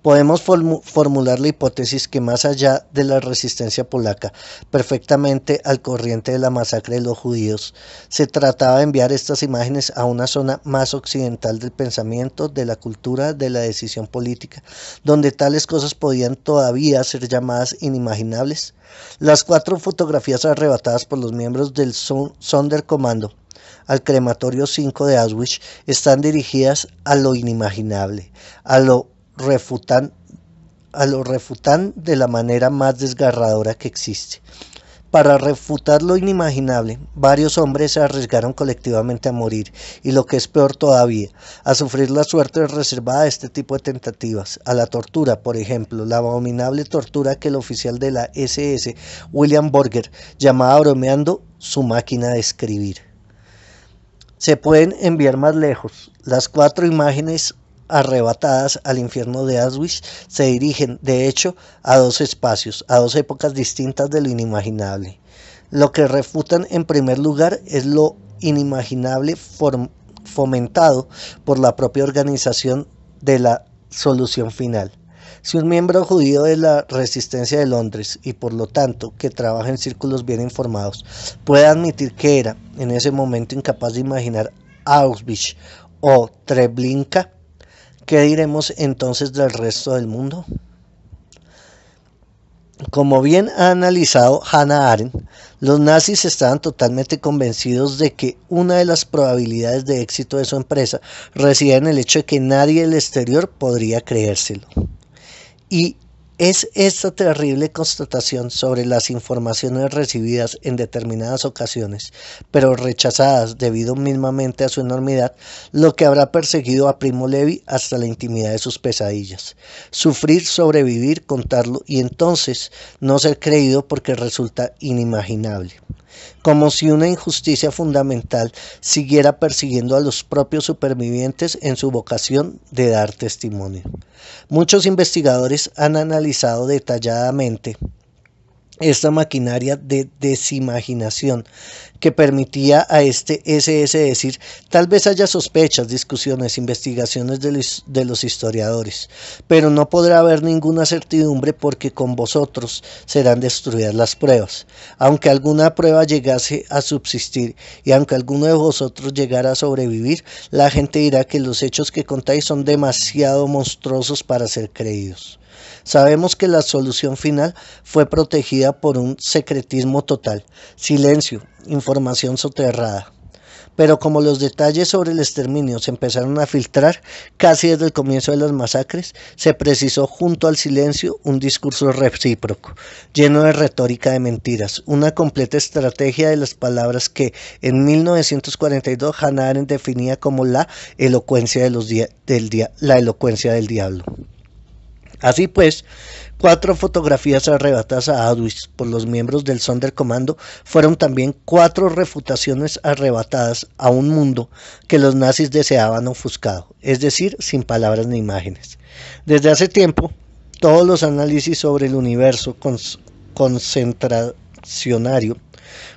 podemos formular la hipótesis que más allá de la resistencia polaca, perfectamente al corriente de la masacre de los judíos, se trataba de enviar estas imágenes a una zona más occidental del pensamiento, de la cultura, de la decisión política, donde tales cosas podían todavía ser llamadas inimaginables. Las cuatro fotografías arrebatadas por los miembros del Sonderkommando al crematorio 5 de Auschwitz están dirigidas a lo inimaginable, a lo refutan, a lo refutan de la manera más desgarradora que existe. Para refutar lo inimaginable, varios hombres se arriesgaron colectivamente a morir y lo que es peor todavía, a sufrir la suerte reservada a este tipo de tentativas, a la tortura, por ejemplo, la abominable tortura que el oficial de la SS, William Borger, llamaba bromeando su máquina de escribir. Se pueden enviar más lejos. Las cuatro imágenes arrebatadas al infierno de Auschwitz se dirigen, de hecho, a dos espacios, a dos épocas distintas de lo inimaginable. Lo que refutan en primer lugar es lo inimaginable fomentado por la propia organización de la solución final. Si un miembro judío de la resistencia de Londres y por lo tanto que trabaja en círculos bien informados puede admitir que era en ese momento incapaz de imaginar Auschwitz o Treblinka, ¿Qué diremos entonces del resto del mundo? Como bien ha analizado Hannah Arendt, los nazis estaban totalmente convencidos de que una de las probabilidades de éxito de su empresa residía en el hecho de que nadie del exterior podría creérselo. Y es esta terrible constatación sobre las informaciones recibidas en determinadas ocasiones, pero rechazadas debido mismamente a su enormidad, lo que habrá perseguido a Primo Levi hasta la intimidad de sus pesadillas. Sufrir, sobrevivir, contarlo y entonces no ser creído porque resulta inimaginable como si una injusticia fundamental siguiera persiguiendo a los propios supervivientes en su vocación de dar testimonio. Muchos investigadores han analizado detalladamente esta maquinaria de desimaginación que permitía a este SS decir tal vez haya sospechas, discusiones, investigaciones de los, historiadores, pero no podrá haber ninguna certidumbre porque con vosotros serán destruidas las pruebas. Aunque alguna prueba llegase a subsistir y aunque alguno de vosotros llegara a sobrevivir, la gente dirá que los hechos que contáis son demasiado monstruosos para ser creídos. Sabemos que la solución final fue protegida por un secretismo total, silencio, información soterrada. Pero como los detalles sobre el exterminio se empezaron a filtrar casi desde el comienzo de las masacres, se precisó junto al silencio un discurso recíproco, lleno de retórica de mentiras, una completa estrategia de las palabras que en 1942 Hannah definía como la elocuencia la elocuencia del diablo. Así pues, cuatro fotografías arrebatadas a Adwis por los miembros del Sonderkommando fueron también cuatro refutaciones arrebatadas a un mundo que los nazis deseaban ofuscado, es decir, sin palabras ni imágenes. Desde hace tiempo, todos los análisis sobre el universo concentracionario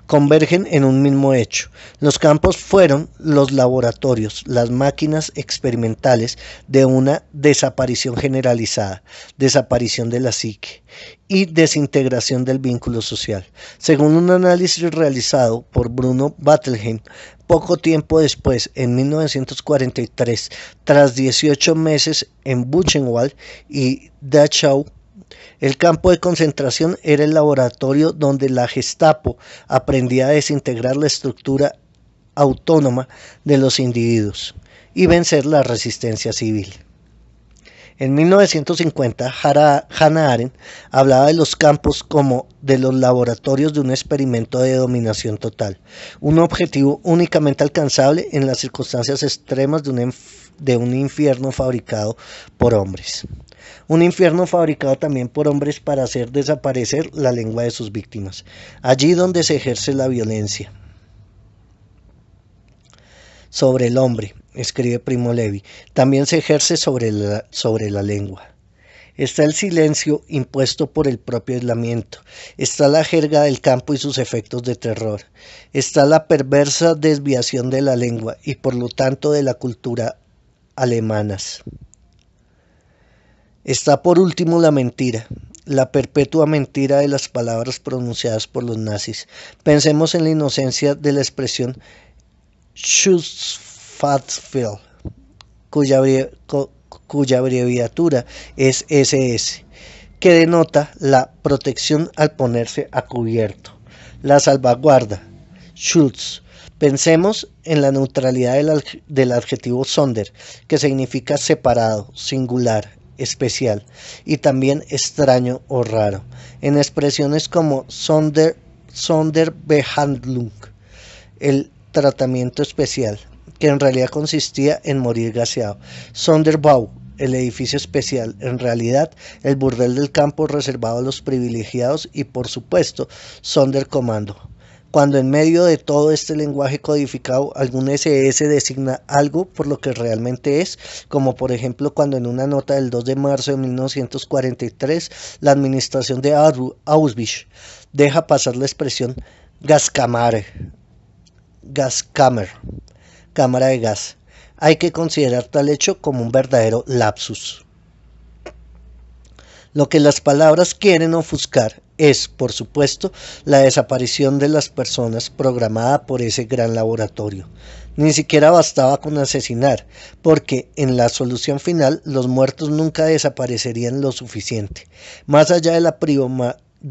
convergen en un mismo hecho. Los campos fueron los laboratorios, las máquinas experimentales de una desaparición generalizada, desaparición de la psique y desintegración del vínculo social. Según un análisis realizado por Bruno Battleheim, poco tiempo después, en 1943, tras 18 meses en Buchenwald y Dachau, el campo de concentración era el laboratorio donde la Gestapo aprendía a desintegrar la estructura autónoma de los individuos y vencer la resistencia civil. En 1950, Hannah Arendt hablaba de los campos como de los laboratorios de un experimento de dominación total, un objetivo únicamente alcanzable en las circunstancias extremas de un, de un infierno fabricado por hombres un infierno fabricado también por hombres para hacer desaparecer la lengua de sus víctimas, allí donde se ejerce la violencia. Sobre el hombre, escribe Primo Levi, también se ejerce sobre la, sobre la lengua. Está el silencio impuesto por el propio aislamiento. Está la jerga del campo y sus efectos de terror. Está la perversa desviación de la lengua y por lo tanto de la cultura alemanas. Está por último la mentira, la perpetua mentira de las palabras pronunciadas por los nazis. Pensemos en la inocencia de la expresión Schutzfahrtfeld, cuya, abreviatura es SS, que denota la protección al ponerse a cubierto, la salvaguarda, Schutz. Pensemos en la neutralidad del adjetivo Sonder, que significa separado, singular, especial y también extraño o raro, en expresiones como Sonderbehandlung, el tratamiento especial, que en realidad consistía en morir gaseado, Sonderbau, el edificio especial, en realidad el burdel del campo reservado a los privilegiados y por supuesto Sonderkommando, cuando en medio de todo este lenguaje codificado algún SS designa algo por lo que realmente es, como por ejemplo cuando en una nota del 2 de marzo de 1943 la administración de Auschwitz deja pasar la expresión gaskammer, cámara de gas. Hay que considerar tal hecho como un verdadero lapsus. Lo que las palabras quieren ofuscar es, por supuesto, la desaparición de las personas programada por ese gran laboratorio. Ni siquiera bastaba con asesinar, porque en la solución final los muertos nunca desaparecerían lo suficiente, más allá de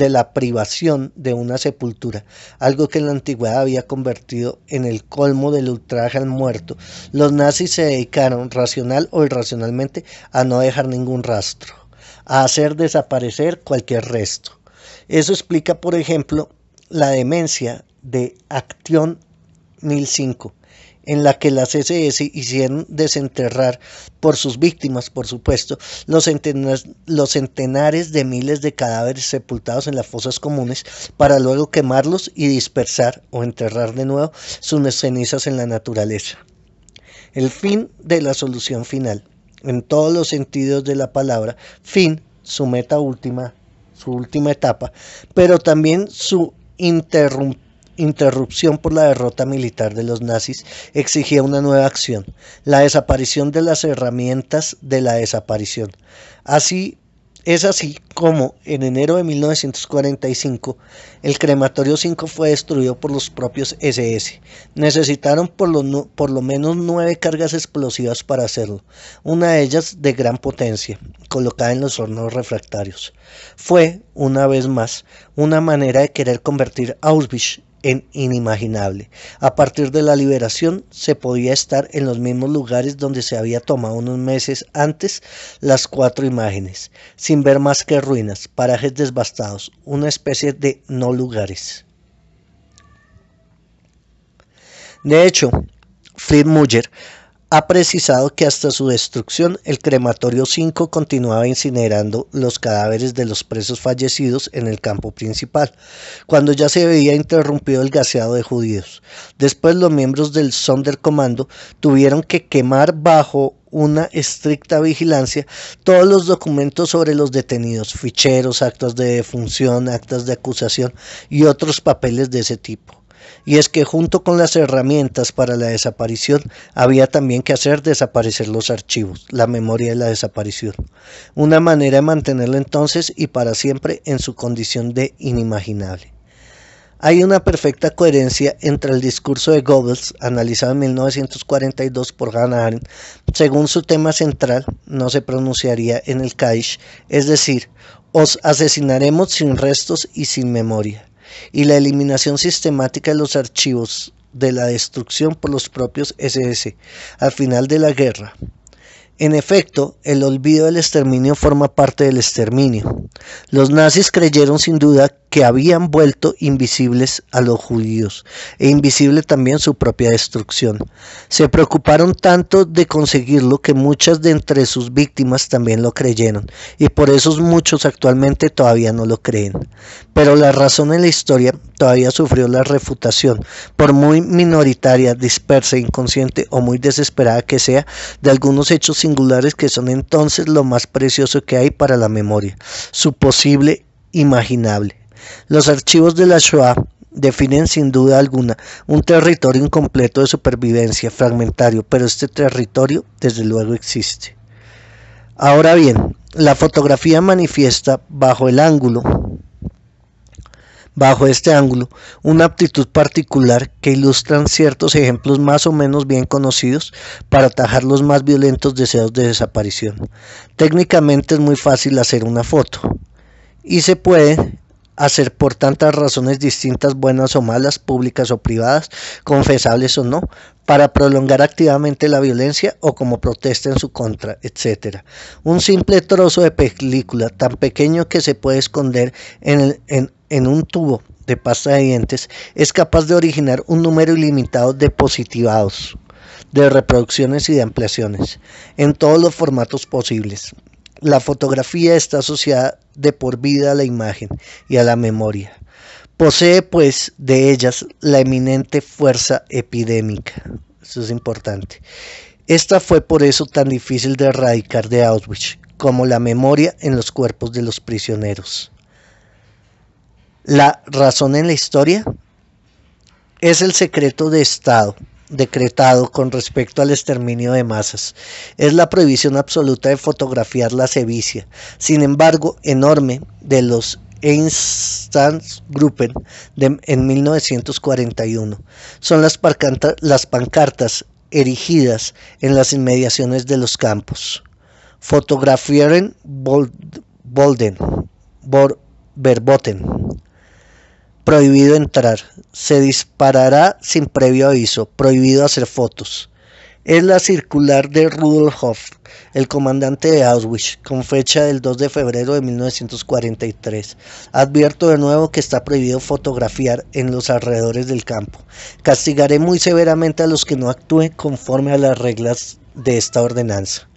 la, privación de una sepultura, algo que en la antigüedad había convertido en el colmo del ultraje al muerto. Los nazis se dedicaron, racional o irracionalmente, a no dejar ningún rastro, a hacer desaparecer cualquier resto. Eso explica, por ejemplo, la demencia de Acción 1005, en la que las SS hicieron desenterrar por sus víctimas, por supuesto, los centenares, los centenares de miles de cadáveres sepultados en las fosas comunes para luego quemarlos y dispersar o enterrar de nuevo sus cenizas en la naturaleza. El fin de la solución final, en todos los sentidos de la palabra, fin, su meta última su última etapa, pero también su interrupción por la derrota militar de los nazis exigía una nueva acción, la desaparición de las herramientas de la desaparición. Así es así como en enero de 1945 el crematorio 5 fue destruido por los propios SS. Necesitaron por lo, menos nueve cargas explosivas para hacerlo, una de ellas de gran potencia, colocada en los hornos refractarios. Fue, una vez más, una manera de querer convertir Auschwitz en inimaginable. A partir de la liberación se podía estar en los mismos lugares donde se había tomado unos meses antes las cuatro imágenes, sin ver más que ruinas, parajes desbastados... una especie de no lugares. De hecho, Fritz ha precisado que hasta su destrucción el crematorio 5 continuaba incinerando los cadáveres de los presos fallecidos en el campo principal, cuando ya se veía interrumpido el gaseado de judíos. Después los miembros del Sonderkommando tuvieron que quemar bajo una estricta vigilancia todos los documentos sobre los detenidos, ficheros, actas de defunción, actas de acusación y otros papeles de ese tipo y es que junto con las herramientas para la desaparición había también que hacer desaparecer los archivos, la memoria de la desaparición, una manera de mantenerlo entonces y para siempre en su condición de inimaginable. Hay una perfecta coherencia entre el discurso de Goebbels, analizado en 1942 por Hannah Arendt, según su tema central, no se pronunciaría en el Kaish, es decir, os asesinaremos sin restos y sin memoria y la eliminación sistemática de los archivos de la destrucción por los propios SS al final de la guerra. En efecto, el olvido del exterminio forma parte del exterminio. Los nazis creyeron sin duda que habían vuelto invisibles a los judíos e invisible también su propia destrucción. Se preocuparon tanto de conseguirlo que muchas de entre sus víctimas también lo creyeron y por eso muchos actualmente todavía no lo creen. Pero la razón en la historia todavía sufrió la refutación, por muy minoritaria, dispersa, inconsciente o muy desesperada que sea, de algunos hechos singulares que son entonces lo más precioso que hay para la memoria, su posible imaginable. Los archivos de la Shoah definen sin duda alguna un territorio incompleto de supervivencia, fragmentario, pero este territorio desde luego existe. Ahora bien, la fotografía manifiesta bajo el ángulo bajo este ángulo una aptitud particular que ilustran ciertos ejemplos más o menos bien conocidos para atajar los más violentos deseos de desaparición. Técnicamente es muy fácil hacer una foto y se puede hacer por tantas razones distintas, buenas o malas, públicas o privadas, confesables o no, para prolongar activamente la violencia o como protesta en su contra, etc. Un simple trozo de película tan pequeño que se puede esconder en, en un tubo de pasta de dientes es capaz de originar un número ilimitado de positivados de reproducciones y de ampliaciones en todos los formatos posibles la fotografía está asociada de por vida a la imagen y a la memoria. Posee pues de ellas la eminente fuerza epidémica. Eso es importante. Esta fue por eso tan difícil de erradicar de Auschwitz, como la memoria en los cuerpos de los prisioneros. La razón en la historia es el secreto de Estado decretado con respecto al exterminio de masas es la prohibición absoluta de fotografiar la sevicia, sin embargo, enorme de los Einsatzgruppen de, en 1941. Son las, las pancartas erigidas en las inmediaciones de los campos. Fotografieren Bolden, Verboten Prohibido entrar. Se disparará sin previo aviso. Prohibido hacer fotos. Es la circular de Rudolf Hoff, el comandante de Auschwitz, con fecha del 2 de febrero de 1943. Advierto de nuevo que está prohibido fotografiar en los alrededores del campo. Castigaré muy severamente a los que no actúen conforme a las reglas de esta ordenanza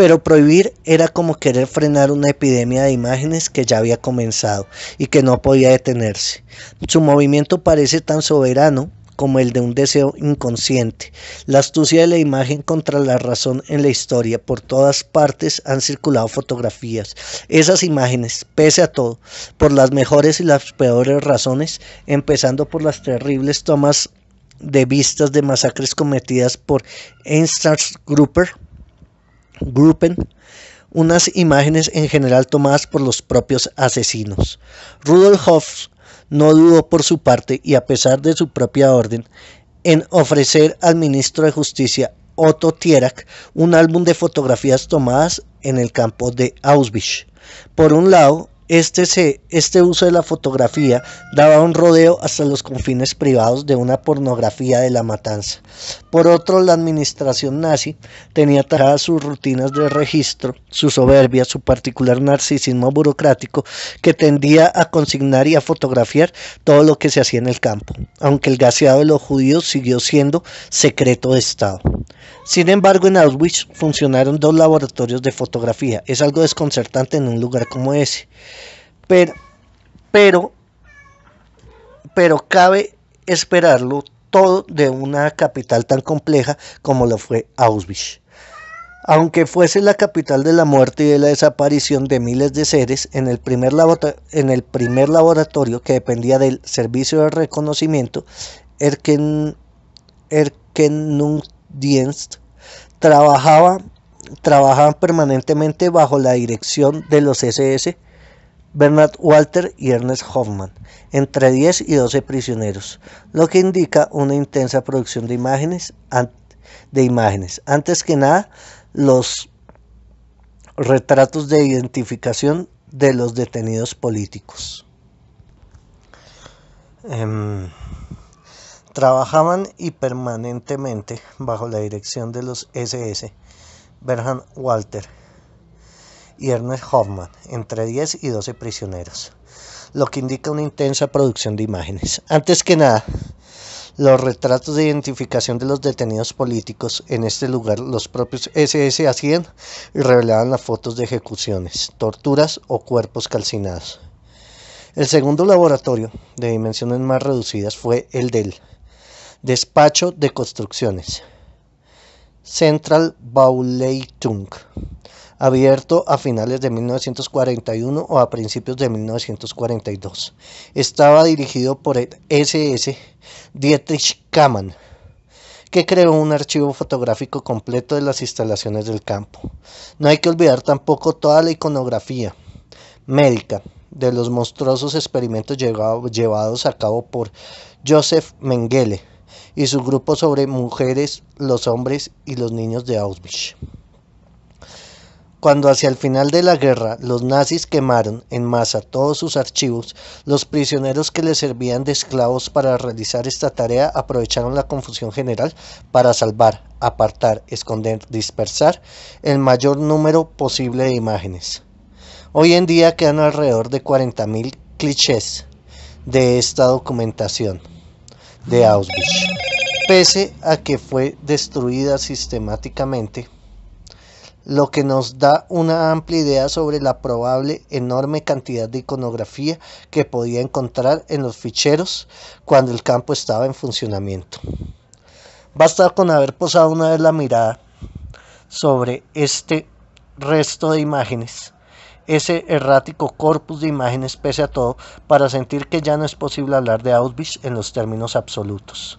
pero prohibir era como querer frenar una epidemia de imágenes que ya había comenzado y que no podía detenerse. Su movimiento parece tan soberano como el de un deseo inconsciente. La astucia de la imagen contra la razón en la historia. Por todas partes han circulado fotografías. Esas imágenes, pese a todo, por las mejores y las peores razones, empezando por las terribles tomas de vistas de masacres cometidas por Einstein Grupper, Gruppen, unas imágenes en general tomadas por los propios asesinos. Rudolf Hoff no dudó por su parte y a pesar de su propia orden en ofrecer al ministro de Justicia Otto Tierak un álbum de fotografías tomadas en el campo de Auschwitz. Por un lado, este, este, uso de la fotografía daba un rodeo hasta los confines privados de una pornografía de la matanza. Por otro, la administración nazi tenía atajadas sus rutinas de registro, su soberbia, su particular narcisismo burocrático que tendía a consignar y a fotografiar todo lo que se hacía en el campo, aunque el gaseado de los judíos siguió siendo secreto de Estado. Sin embargo, en Auschwitz funcionaron dos laboratorios de fotografía. Es algo desconcertante en un lugar como ese. Pero, pero, pero cabe esperarlo todo de una capital tan compleja como lo fue Auschwitz. Aunque fuese la capital de la muerte y de la desaparición de miles de seres, en el, primer en el primer, laboratorio que dependía del Servicio de Reconocimiento, Erken, Erkenundienst trabajaba, trabajaban permanentemente bajo la dirección de los SS Bernard Walter y Ernest Hoffman, entre 10 y 12 prisioneros, lo que indica una intensa producción de imágenes. De imágenes. Antes que nada, los retratos de identificación de los detenidos políticos. Em, trabajaban y permanentemente bajo la dirección de los SS, Bernhard Walter, y Ernest Hoffman, entre 10 y 12 prisioneros, lo que indica una intensa producción de imágenes. Antes que nada, los retratos de identificación de los detenidos políticos en este lugar, los propios SS hacían y revelaban las fotos de ejecuciones, torturas o cuerpos calcinados. El segundo laboratorio, de dimensiones más reducidas, fue el del Despacho de Construcciones, Central Bauleitung, abierto a finales de 1941 o a principios de 1942. Estaba dirigido por el SS Dietrich Kamann, que creó un archivo fotográfico completo de las instalaciones del campo. No hay que olvidar tampoco toda la iconografía médica de los monstruosos experimentos llevados a cabo por Joseph Mengele y su grupo sobre mujeres, los hombres y los niños de Auschwitz. Cuando hacia el final de la guerra los nazis quemaron en masa todos sus archivos, los prisioneros que les servían de esclavos para realizar esta tarea aprovecharon la confusión general para salvar, apartar, esconder, dispersar el mayor número posible de imágenes. Hoy en día quedan alrededor de 40.000 clichés de esta documentación de Auschwitz, pese a que fue destruida sistemáticamente lo que nos da una amplia idea sobre la probable enorme cantidad de iconografía que podía encontrar en los ficheros cuando el campo estaba en funcionamiento. Basta con haber posado una vez la mirada sobre este resto de imágenes, ese errático corpus de imágenes pese a todo, para sentir que ya no es posible hablar de Auschwitz en los términos absolutos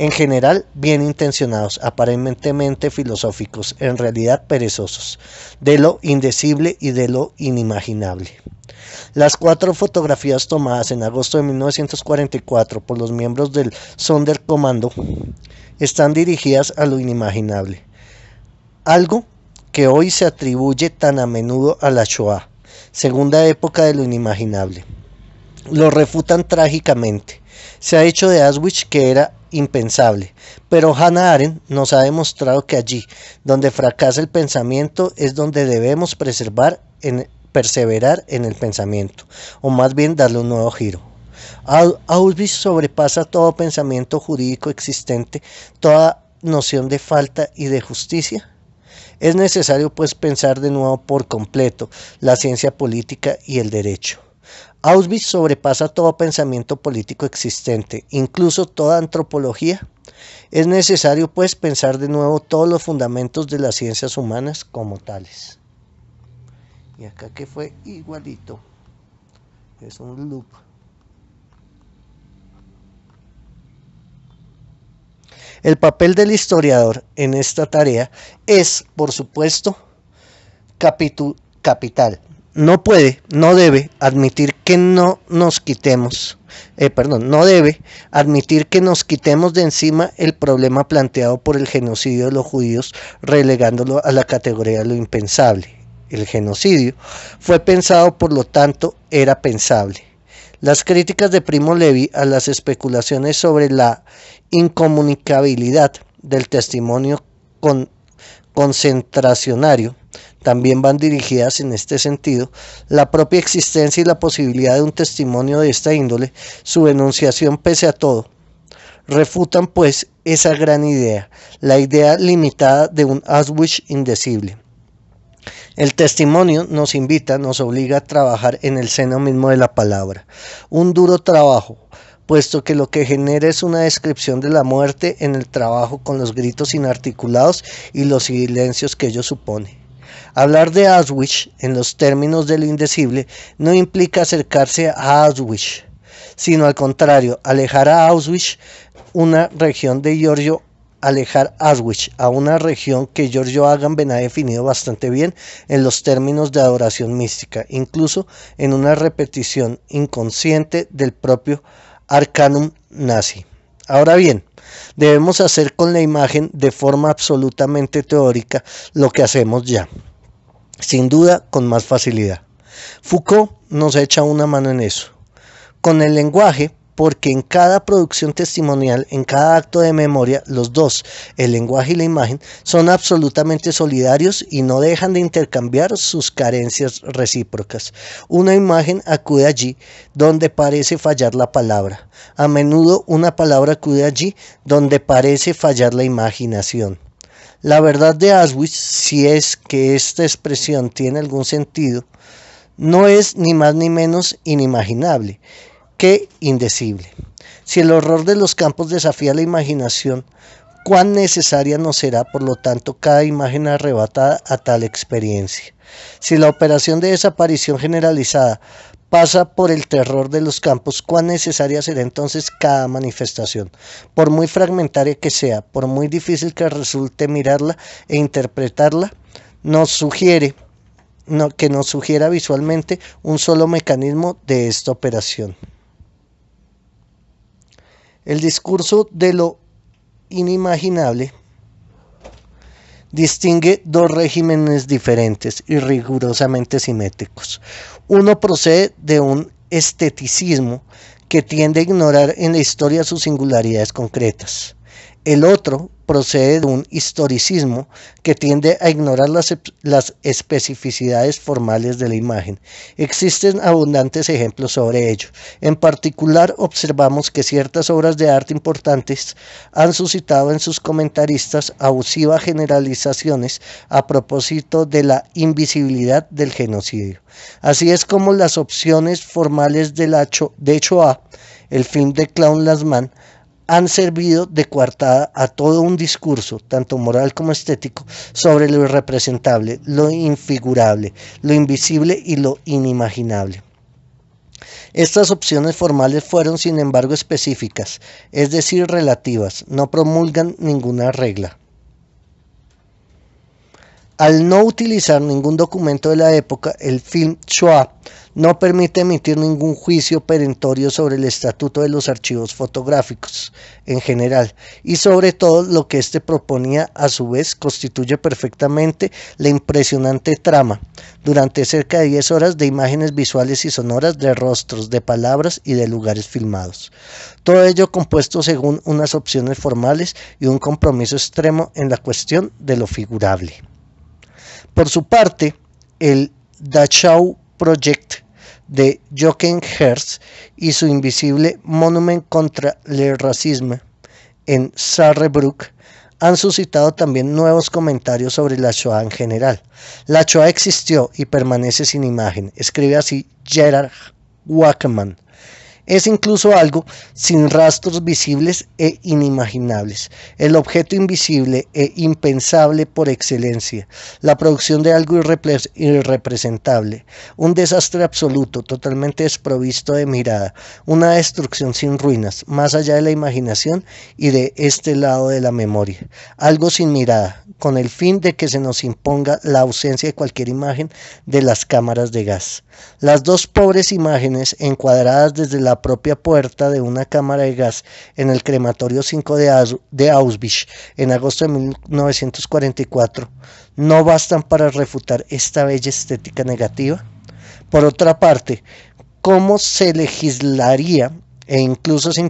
en general bien intencionados, aparentemente filosóficos, en realidad perezosos, de lo indecible y de lo inimaginable. Las cuatro fotografías tomadas en agosto de 1944 por los miembros del Sonderkommando están dirigidas a lo inimaginable, algo que hoy se atribuye tan a menudo a la Shoah, segunda época de lo inimaginable. Lo refutan trágicamente. Se ha hecho de Aswich que era impensable. Pero Hannah Arendt nos ha demostrado que allí, donde fracasa el pensamiento, es donde debemos preservar perseverar en el pensamiento, o más bien darle un nuevo giro. Auschwitz sobrepasa todo pensamiento jurídico existente, toda noción de falta y de justicia. Es necesario pues pensar de nuevo por completo la ciencia política y el derecho. Auschwitz sobrepasa todo pensamiento político existente, incluso toda antropología. Es necesario, pues, pensar de nuevo todos los fundamentos de las ciencias humanas como tales. Y acá que fue igualito. Es un loop. El papel del historiador en esta tarea es, por supuesto, capital. No puede, no debe admitir que no nos quitemos, eh, perdón, no debe admitir que nos quitemos de encima el problema planteado por el genocidio de los judíos, relegándolo a la categoría de lo impensable. El genocidio fue pensado, por lo tanto, era pensable. Las críticas de Primo Levi a las especulaciones sobre la incomunicabilidad del testimonio concentracionario también van dirigidas en este sentido la propia existencia y la posibilidad de un testimonio de esta índole, su enunciación pese a todo. Refutan pues esa gran idea, la idea limitada de un Auschwitz indecible. El testimonio nos invita, nos obliga a trabajar en el seno mismo de la palabra. Un duro trabajo, puesto que lo que genera es una descripción de la muerte en el trabajo con los gritos inarticulados y los silencios que ello supone. Hablar de Auschwitz en los términos del indecible no implica acercarse a Auschwitz, sino al contrario, alejar a Auschwitz, una región de Giorgio, alejar Auschwitz a una región que Giorgio Agamben ha definido bastante bien en los términos de adoración mística, incluso en una repetición inconsciente del propio arcanum nazi. Ahora bien, debemos hacer con la imagen de forma absolutamente teórica lo que hacemos ya sin duda con más facilidad. Foucault nos echa una mano en eso. Con el lenguaje, porque en cada producción testimonial, en cada acto de memoria, los dos, el lenguaje y la imagen, son absolutamente solidarios y no dejan de intercambiar sus carencias recíprocas. Una imagen acude allí donde parece fallar la palabra. A menudo una palabra acude allí donde parece fallar la imaginación. La verdad de Auschwitz, si es que esta expresión tiene algún sentido, no es ni más ni menos inimaginable que indecible. Si el horror de los campos desafía la imaginación, cuán necesaria no será, por lo tanto, cada imagen arrebatada a tal experiencia. Si la operación de desaparición generalizada pasa por el terror de los campos, cuán necesaria será entonces cada manifestación. Por muy fragmentaria que sea, por muy difícil que resulte mirarla e interpretarla, nos sugiere no, que nos sugiera visualmente un solo mecanismo de esta operación. El discurso de lo inimaginable distingue dos regímenes diferentes y rigurosamente simétricos. Uno procede de un esteticismo que tiende a ignorar en la historia sus singularidades concretas. El otro procede de un historicismo que tiende a ignorar las, especificidades formales de la imagen. Existen abundantes ejemplos sobre ello. En particular, observamos que ciertas obras de arte importantes han suscitado en sus comentaristas abusivas generalizaciones a propósito de la invisibilidad del genocidio. Así es como las opciones formales del de Choa, el film de Clown Lasman, han servido de coartada a todo un discurso, tanto moral como estético, sobre lo irrepresentable, lo infigurable, lo invisible y lo inimaginable. Estas opciones formales fueron, sin embargo, específicas, es decir, relativas, no promulgan ninguna regla. Al no utilizar ningún documento de la época, el film Shoah no permite emitir ningún juicio perentorio sobre el estatuto de los archivos fotográficos en general y sobre todo lo que éste proponía a su vez constituye perfectamente la impresionante trama durante cerca de 10 horas de imágenes visuales y sonoras de rostros, de palabras y de lugares filmados. Todo ello compuesto según unas opciones formales y un compromiso extremo en la cuestión de lo figurable. Por su parte, el Dachau Project de Jochen Hertz y su invisible Monument contra el Racismo en Sarrebruck han suscitado también nuevos comentarios sobre la Shoah en general. La Shoah existió y permanece sin imagen, escribe así Gerard Wackman. Es incluso algo sin rastros visibles e inimaginables, el objeto invisible e impensable por excelencia, la producción de algo irrepresentable, un desastre absoluto, totalmente desprovisto de mirada, una destrucción sin ruinas, más allá de la imaginación y de este lado de la memoria, algo sin mirada, con el fin de que se nos imponga la ausencia de cualquier imagen de las cámaras de gas. Las dos pobres imágenes encuadradas desde la la propia puerta de una cámara de gas en el crematorio 5 de Auschwitz en agosto de 1944 no bastan para refutar esta bella estética negativa? Por otra parte, ¿cómo se legislaría e incluso se,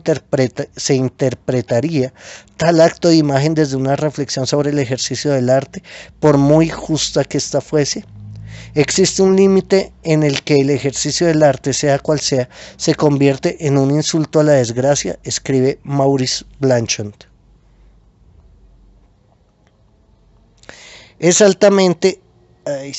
se, interpretaría tal acto de imagen desde una reflexión sobre el ejercicio del arte, por muy justa que ésta fuese? Existe un límite en el que el ejercicio del arte, sea cual sea, se convierte en un insulto a la desgracia, escribe Maurice Blanchard. Es altamente... Ay,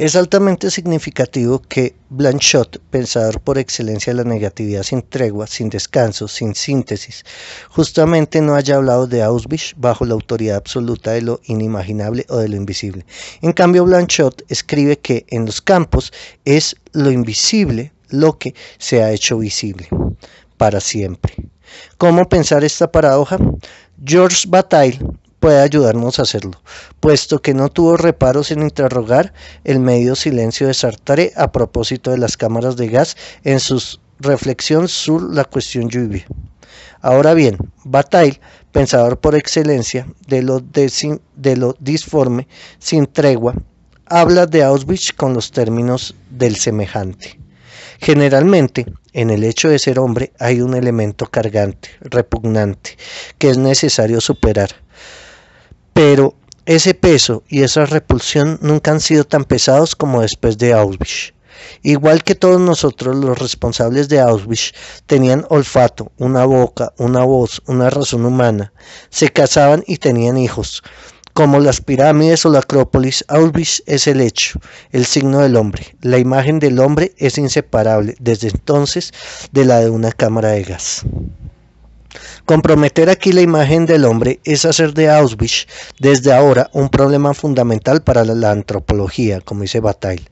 es altamente significativo que Blanchot, pensador por excelencia de la negatividad sin tregua, sin descanso, sin síntesis, justamente no haya hablado de Auschwitz bajo la autoridad absoluta de lo inimaginable o de lo invisible. En cambio, Blanchot escribe que en los campos es lo invisible lo que se ha hecho visible para siempre. ¿Cómo pensar esta paradoja? George Bataille puede ayudarnos a hacerlo, puesto que no tuvo reparos en interrogar el medio silencio de Sartre a propósito de las cámaras de gas en sus reflexión sur la cuestión lluvia. Ahora bien, Bataille, pensador por excelencia de lo, de, de lo, disforme, sin tregua, habla de Auschwitz con los términos del semejante. Generalmente, en el hecho de ser hombre hay un elemento cargante, repugnante, que es necesario superar, pero ese peso y esa repulsión nunca han sido tan pesados como después de Auschwitz. Igual que todos nosotros, los responsables de Auschwitz tenían olfato, una boca, una voz, una razón humana. Se casaban y tenían hijos. Como las pirámides o la Acrópolis, Auschwitz es el hecho, el signo del hombre. La imagen del hombre es inseparable, desde entonces, de la de una cámara de gas. Comprometer aquí la imagen del hombre es hacer de Auschwitz desde ahora un problema fundamental para la antropología, como dice Bataille.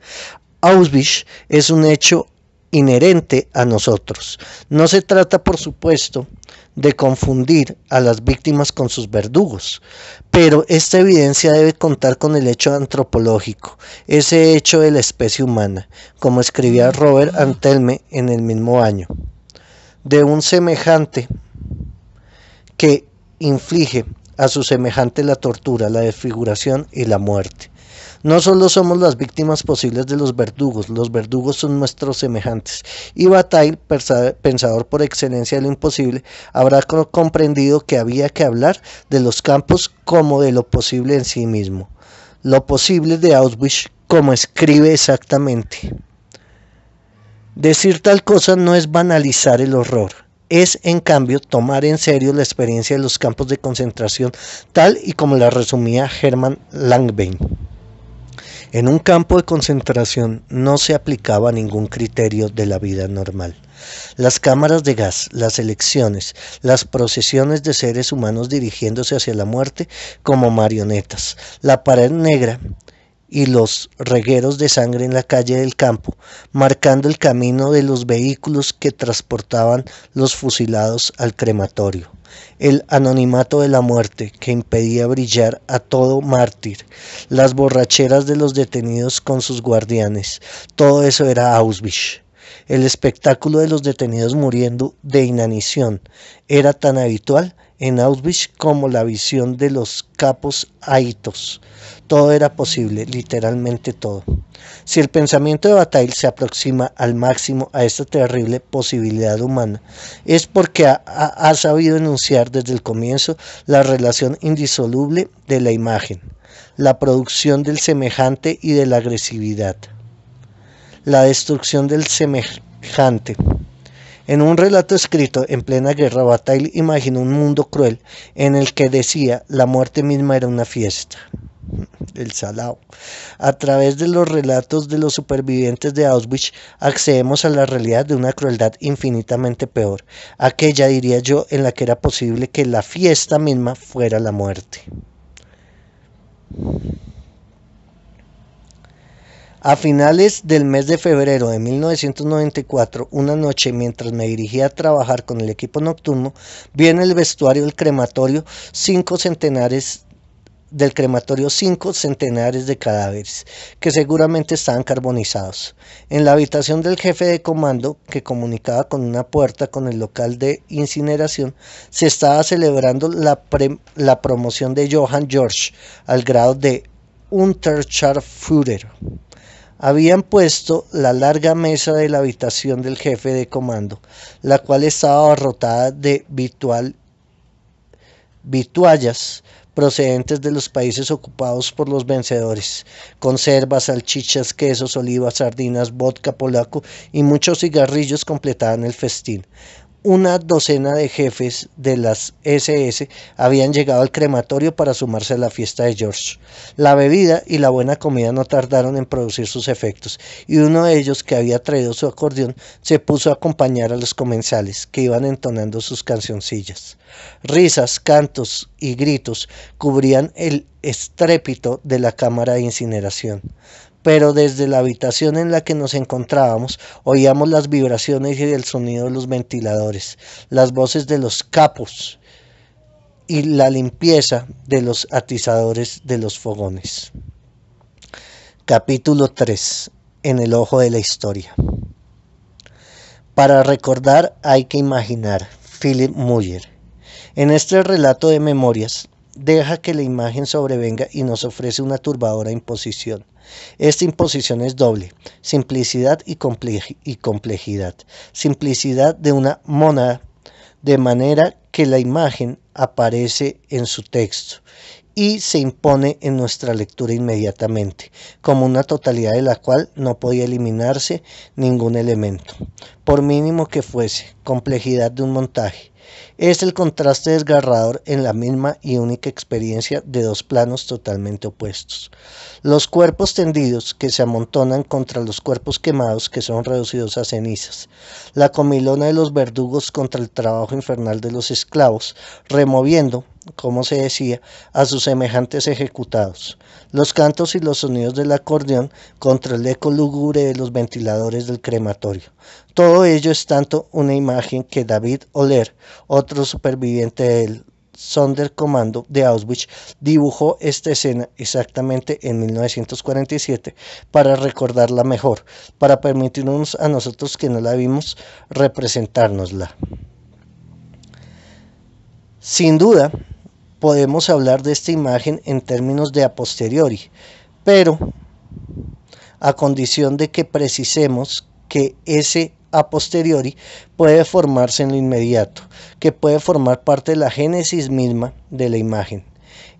Auschwitz es un hecho inherente a nosotros. No se trata, por supuesto, de confundir a las víctimas con sus verdugos, pero esta evidencia debe contar con el hecho antropológico, ese hecho de la especie humana, como escribía Robert Antelme en el mismo año. De un semejante que inflige a su semejante la tortura, la desfiguración y la muerte. No solo somos las víctimas posibles de los verdugos, los verdugos son nuestros semejantes. Y Bataille, pensador por excelencia de lo imposible, habrá comprendido que había que hablar de los campos como de lo posible en sí mismo. Lo posible de Auschwitz como escribe exactamente. Decir tal cosa no es banalizar el horror es, en cambio, tomar en serio la experiencia de los campos de concentración tal y como la resumía Hermann Langbein. En un campo de concentración no se aplicaba ningún criterio de la vida normal. Las cámaras de gas, las elecciones, las procesiones de seres humanos dirigiéndose hacia la muerte como marionetas, la pared negra, y los regueros de sangre en la calle del campo, marcando el camino de los vehículos que transportaban los fusilados al crematorio. El anonimato de la muerte que impedía brillar a todo mártir, las borracheras de los detenidos con sus guardianes, todo eso era Auschwitz. El espectáculo de los detenidos muriendo de inanición era tan habitual en Auschwitz como la visión de los capos aitos. Todo era posible, literalmente todo. Si el pensamiento de Bataille se aproxima al máximo a esta terrible posibilidad humana, es porque ha, ha sabido enunciar desde el comienzo la relación indisoluble de la imagen, la producción del semejante y de la agresividad, la destrucción del semejante. En un relato escrito en plena guerra, Bataille imaginó un mundo cruel en el que decía la muerte misma era una fiesta. [laughs] El salao. A través de los relatos de los supervivientes de Auschwitz accedemos a la realidad de una crueldad infinitamente peor, aquella diría yo en la que era posible que la fiesta misma fuera la muerte. A finales del mes de febrero de 1994, una noche mientras me dirigía a trabajar con el equipo nocturno, vi en el vestuario del crematorio cinco centenares del crematorio cinco centenares de cadáveres, que seguramente estaban carbonizados. En la habitación del jefe de comando, que comunicaba con una puerta con el local de incineración, se estaba celebrando la, promoción de Johann George al grado de Unterscharführer habían puesto la larga mesa de la habitación del jefe de comando, la cual estaba abarrotada de vituallas procedentes de los países ocupados por los vencedores, conservas, salchichas, quesos, olivas, sardinas, vodka polaco y muchos cigarrillos completaban el festín una docena de jefes de las SS habían llegado al crematorio para sumarse a la fiesta de George. La bebida y la buena comida no tardaron en producir sus efectos, y uno de ellos, que había traído su acordeón, se puso a acompañar a los comensales, que iban entonando sus cancioncillas. Risas, cantos y gritos cubrían el estrépito de la cámara de incineración pero desde la habitación en la que nos encontrábamos oíamos las vibraciones y el sonido de los ventiladores, las voces de los capos y la limpieza de los atizadores de los fogones. Capítulo 3. En el ojo de la historia. Para recordar hay que imaginar. Philip Muller. En este relato de memorias, deja que la imagen sobrevenga y nos ofrece una turbadora imposición. Esta imposición es doble, simplicidad y, complejidad. Simplicidad de una monada, de manera que la imagen aparece en su texto y se impone en nuestra lectura inmediatamente, como una totalidad de la cual no podía eliminarse ningún elemento, por mínimo que fuese, complejidad de un montaje, es el contraste desgarrador en la misma y única experiencia de dos planos totalmente opuestos. Los cuerpos tendidos que se amontonan contra los cuerpos quemados que son reducidos a cenizas. La comilona de los verdugos contra el trabajo infernal de los esclavos, removiendo, como se decía, a sus semejantes ejecutados. Los cantos y los sonidos del acordeón contra el eco lúgubre de los ventiladores del crematorio. Todo ello es tanto una imagen que David Oler, otro superviviente del Sonderkommando de Auschwitz, dibujó esta escena exactamente en 1947 para recordarla mejor, para permitirnos a nosotros que no la vimos representárnosla. Sin duda, podemos hablar de esta imagen en términos de a posteriori, pero a condición de que precisemos que ese a posteriori puede formarse en lo inmediato, que puede formar parte de la génesis misma de la imagen.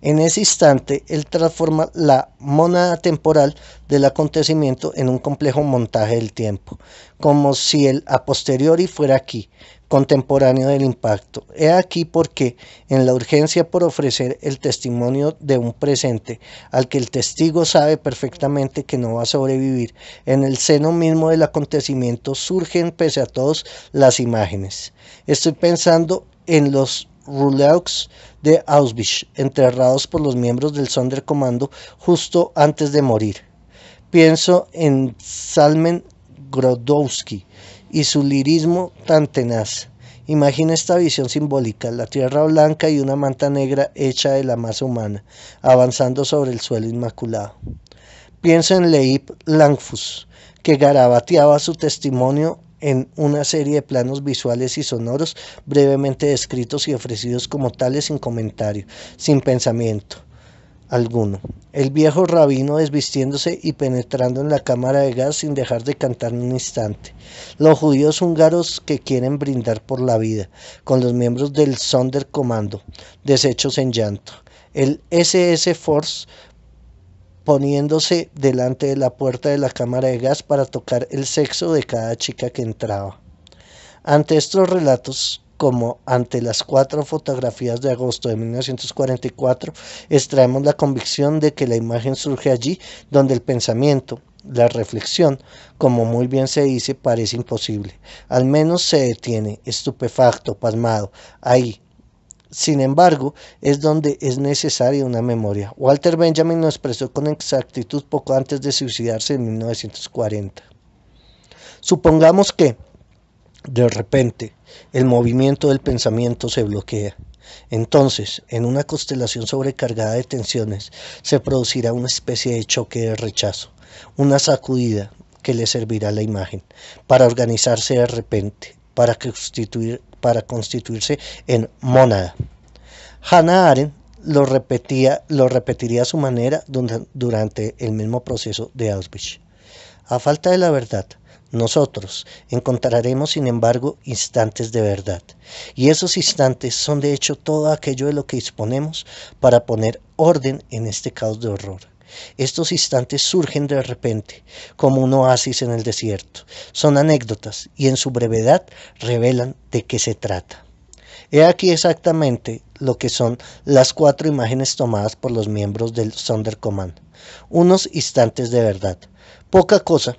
En ese instante, él transforma la monada temporal del acontecimiento en un complejo montaje del tiempo, como si el a posteriori fuera aquí, contemporáneo del impacto. He aquí porque en la urgencia por ofrecer el testimonio de un presente al que el testigo sabe perfectamente que no va a sobrevivir, en el seno mismo del acontecimiento surgen pese a todos las imágenes. Estoy pensando en los Ruleux de Auschwitz, enterrados por los miembros del Sonderkommando justo antes de morir. Pienso en Salmen Grodowski, y su lirismo tan tenaz. Imagina esta visión simbólica, la tierra blanca y una manta negra hecha de la masa humana, avanzando sobre el suelo inmaculado. Pienso en Leip Langfus, que garabateaba su testimonio en una serie de planos visuales y sonoros brevemente descritos y ofrecidos como tales sin comentario, sin pensamiento alguno. El viejo rabino desvistiéndose y penetrando en la cámara de gas sin dejar de cantar un instante. Los judíos húngaros que quieren brindar por la vida, con los miembros del Sonderkommando, deshechos en llanto. El SS Force poniéndose delante de la puerta de la cámara de gas para tocar el sexo de cada chica que entraba. Ante estos relatos, como ante las cuatro fotografías de agosto de 1944, extraemos la convicción de que la imagen surge allí donde el pensamiento, la reflexión, como muy bien se dice, parece imposible. Al menos se detiene, estupefacto, pasmado, ahí. Sin embargo, es donde es necesaria una memoria. Walter Benjamin lo expresó con exactitud poco antes de suicidarse en 1940. Supongamos que, de repente, el movimiento del pensamiento se bloquea. Entonces, en una constelación sobrecargada de tensiones, se producirá una especie de choque de rechazo, una sacudida que le servirá a la imagen para organizarse de repente, para, constituirse en mónada. Hannah Arendt lo, lo repetiría a su manera durante el mismo proceso de Auschwitz. A falta de la verdad, nosotros encontraremos, sin embargo, instantes de verdad, y esos instantes son de hecho todo aquello de lo que disponemos para poner orden en este caos de horror. Estos instantes surgen de repente, como un oasis en el desierto. Son anécdotas y en su brevedad revelan de qué se trata. He aquí exactamente lo que son las cuatro imágenes tomadas por los miembros del Command, Unos instantes de verdad. Poca cosa,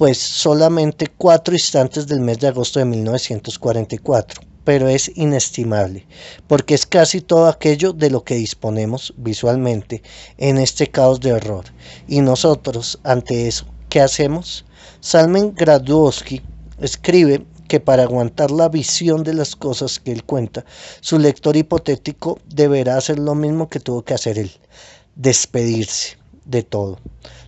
pues solamente cuatro instantes del mes de agosto de 1944, pero es inestimable, porque es casi todo aquello de lo que disponemos visualmente en este caos de horror. Y nosotros, ante eso, ¿qué hacemos? Salmen Graduowski escribe que para aguantar la visión de las cosas que él cuenta, su lector hipotético deberá hacer lo mismo que tuvo que hacer él, despedirse de todo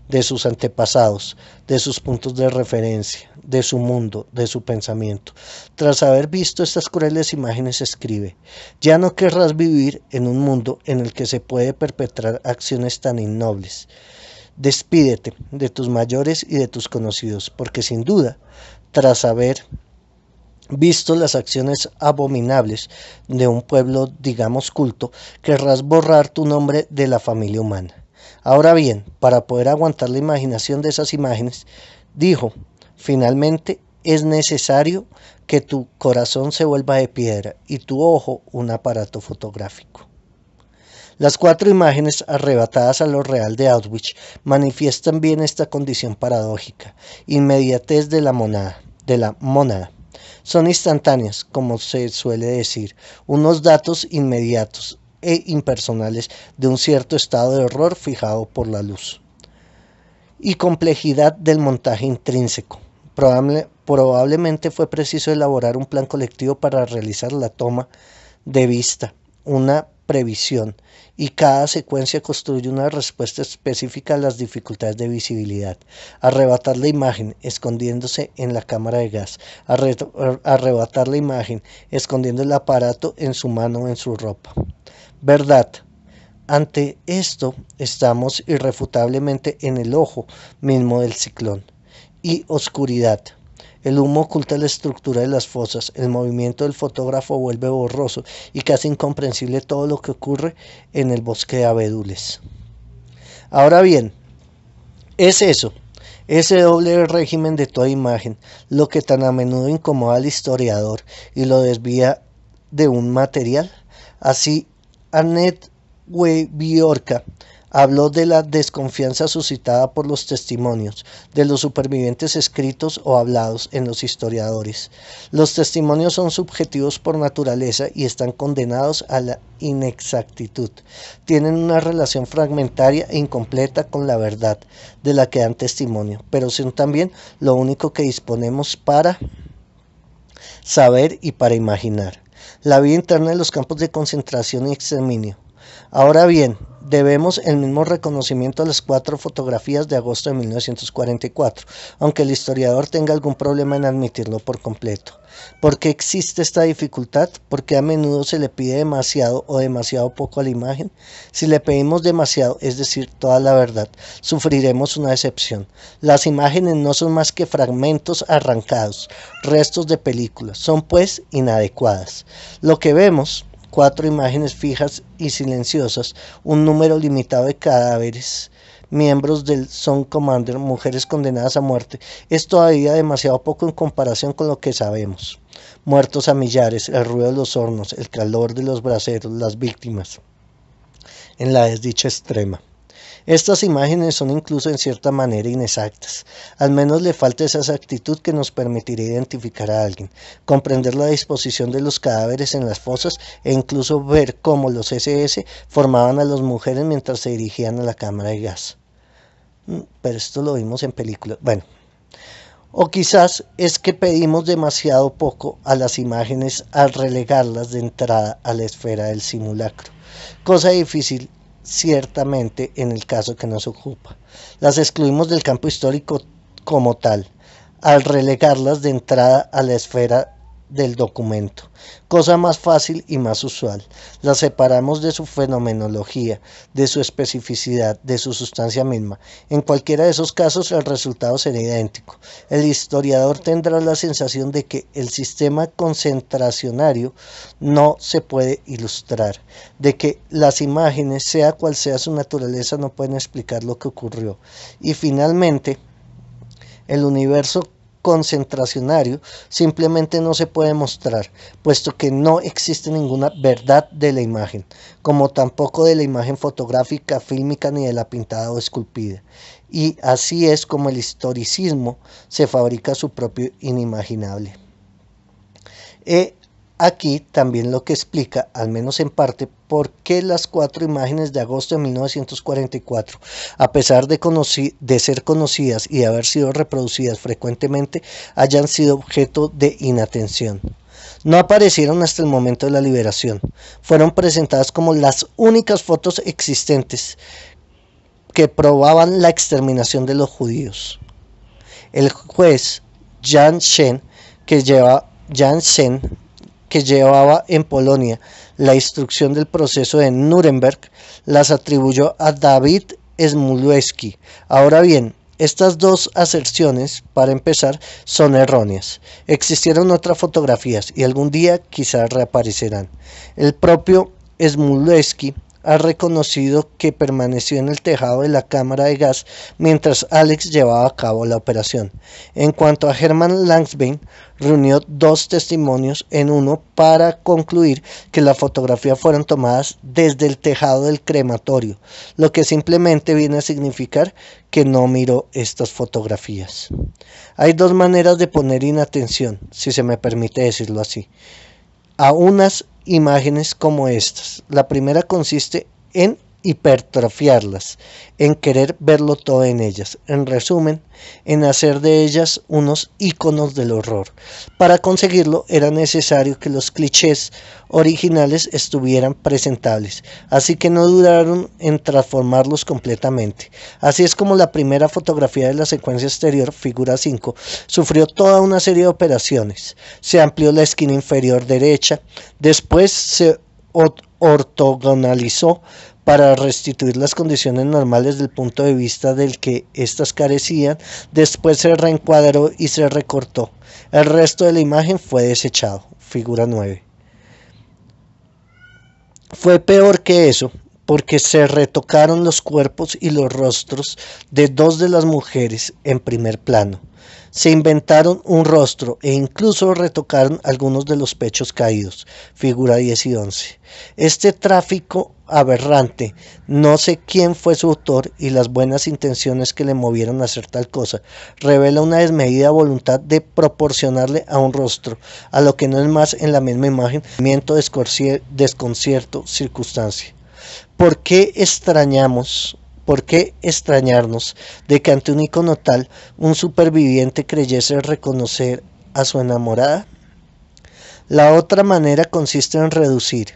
de sus antepasados, de sus puntos de referencia, de su mundo, de su pensamiento. Tras haber visto estas crueles imágenes escribe, ya no querrás vivir en un mundo en el que se puede perpetrar acciones tan innobles. Despídete de tus mayores y de tus conocidos, porque sin duda, tras haber visto las acciones abominables de un pueblo, digamos, culto, querrás borrar tu nombre de la familia humana. Ahora bien, para poder aguantar la imaginación de esas imágenes, dijo, finalmente es necesario que tu corazón se vuelva de piedra y tu ojo un aparato fotográfico. Las cuatro imágenes arrebatadas a lo real de Auschwitz manifiestan bien esta condición paradójica, inmediatez de la monada, de la mónada. Son instantáneas, como se suele decir, unos datos inmediatos, e impersonales de un cierto estado de horror fijado por la luz. Y complejidad del montaje intrínseco. probablemente fue preciso elaborar un plan colectivo para realizar la toma de vista, una previsión, y cada secuencia construye una respuesta específica a las dificultades de visibilidad. Arrebatar la imagen escondiéndose en la cámara de gas. arrebatar la imagen escondiendo el aparato en su mano o en su ropa verdad. Ante esto estamos irrefutablemente en el ojo mismo del ciclón. Y oscuridad. El humo oculta la estructura de las fosas, el movimiento del fotógrafo vuelve borroso y casi incomprensible todo lo que ocurre en el bosque de abedules. Ahora bien, es eso, ese doble régimen de toda imagen, lo que tan a menudo incomoda al historiador y lo desvía de un material así Annette Webiorca habló de la desconfianza suscitada por los testimonios de los supervivientes escritos o hablados en los historiadores. Los testimonios son subjetivos por naturaleza y están condenados a la inexactitud. Tienen una relación fragmentaria e incompleta con la verdad de la que dan testimonio, pero son también lo único que disponemos para saber y para imaginar la vida interna de los campos de concentración y exterminio. Ahora bien, debemos el mismo reconocimiento a las cuatro fotografías de agosto de 1944, aunque el historiador tenga algún problema en admitirlo por completo. ¿Por qué existe esta dificultad? Porque a menudo se le pide demasiado o demasiado poco a la imagen? Si le pedimos demasiado, es decir, toda la verdad, sufriremos una decepción. Las imágenes no son más que fragmentos arrancados, restos de películas, son pues inadecuadas. Lo que vemos cuatro imágenes fijas y silenciosas, un número limitado de cadáveres, miembros del Son Commander, mujeres condenadas a muerte, es todavía demasiado poco en comparación con lo que sabemos. Muertos a millares, el ruido de los hornos, el calor de los braseros, las víctimas, en la desdicha extrema. Estas imágenes son incluso en cierta manera inexactas. Al menos le falta esa exactitud que nos permitiría identificar a alguien, comprender la disposición de los cadáveres en las fosas e incluso ver cómo los SS formaban a las mujeres mientras se dirigían a la cámara de gas. Mm, pero esto lo vimos en película. Bueno. O quizás es que pedimos demasiado poco a las imágenes al relegarlas de entrada a la esfera del simulacro, cosa difícil ciertamente en el caso que nos ocupa. Las excluimos del campo histórico como tal, al relegarlas de entrada a la esfera del documento, cosa más fácil y más usual. La separamos de su fenomenología, de su especificidad, de su sustancia misma. En cualquiera de esos casos el resultado será idéntico. El historiador tendrá la sensación de que el sistema concentracionario no se puede ilustrar, de que las imágenes, sea cual sea su naturaleza, no pueden explicar lo que ocurrió. Y finalmente, el universo concentracionario simplemente no se puede mostrar, puesto que no existe ninguna verdad de la imagen, como tampoco de la imagen fotográfica, fílmica ni de la pintada o esculpida. Y así es como el historicismo se fabrica su propio inimaginable. Eh, Aquí también lo que explica, al menos en parte, por qué las cuatro imágenes de agosto de 1944, a pesar de, de, ser conocidas y de haber sido reproducidas frecuentemente, hayan sido objeto de inatención. No aparecieron hasta el momento de la liberación. Fueron presentadas como las únicas fotos existentes que probaban la exterminación de los judíos. El juez Jan Shen, que lleva Jan Shen, que llevaba en Polonia la instrucción del proceso de Nuremberg, las atribuyó a David Smoluewski. Ahora bien, estas dos aserciones, para empezar, son erróneas. Existieron otras fotografías y algún día quizás reaparecerán. El propio Smoluewski ha reconocido que permaneció en el tejado de la cámara de gas mientras Alex llevaba a cabo la operación. En cuanto a Herman Langsbein, reunió dos testimonios en uno para concluir que las fotografías fueron tomadas desde el tejado del crematorio, lo que simplemente viene a significar que no miró estas fotografías. Hay dos maneras de poner atención, si se me permite decirlo así. A unas imágenes como estas. La primera consiste en hipertrofiarlas, en querer verlo todo en ellas, en resumen, en hacer de ellas unos íconos del horror. Para conseguirlo era necesario que los clichés originales estuvieran presentables, así que no duraron en transformarlos completamente. Así es como la primera fotografía de la secuencia exterior, figura 5, sufrió toda una serie de operaciones. Se amplió la esquina inferior derecha, después se ortogonalizó para restituir las condiciones normales del punto de vista del que éstas carecían, después se reencuadró y se recortó. El resto de la imagen fue desechado. Figura 9. Fue peor que eso, porque se retocaron los cuerpos y los rostros de dos de las mujeres en primer plano. Se inventaron un rostro e incluso retocaron algunos de los pechos caídos, figura 10 y 11. Este tráfico aberrante, no sé quién fue su autor y las buenas intenciones que le movieron a hacer tal cosa, revela una desmedida voluntad de proporcionarle a un rostro, a lo que no es más en la misma imagen, miento, desconcierto, circunstancia. ¿Por qué extrañamos ¿Por qué extrañarnos de que ante un icono tal un superviviente creyese reconocer a su enamorada? La otra manera consiste en reducir,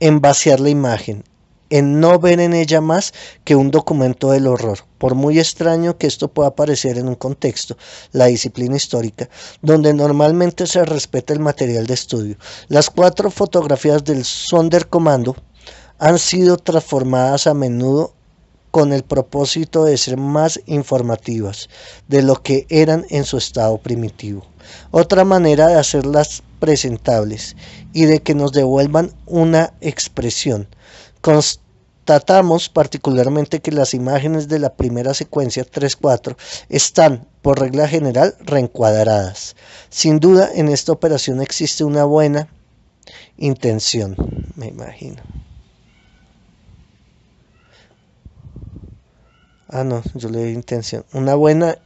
en vaciar la imagen, en no ver en ella más que un documento del horror, por muy extraño que esto pueda parecer en un contexto, la disciplina histórica, donde normalmente se respeta el material de estudio. Las cuatro fotografías del Sonderkommando han sido transformadas a menudo con el propósito de ser más informativas de lo que eran en su estado primitivo. Otra manera de hacerlas presentables y de que nos devuelvan una expresión. Constatamos particularmente que las imágenes de la primera secuencia 3-4 están, por regla general, reencuadradas. Sin duda, en esta operación existe una buena intención, me imagino. Ah, no, yo le intención. Una buena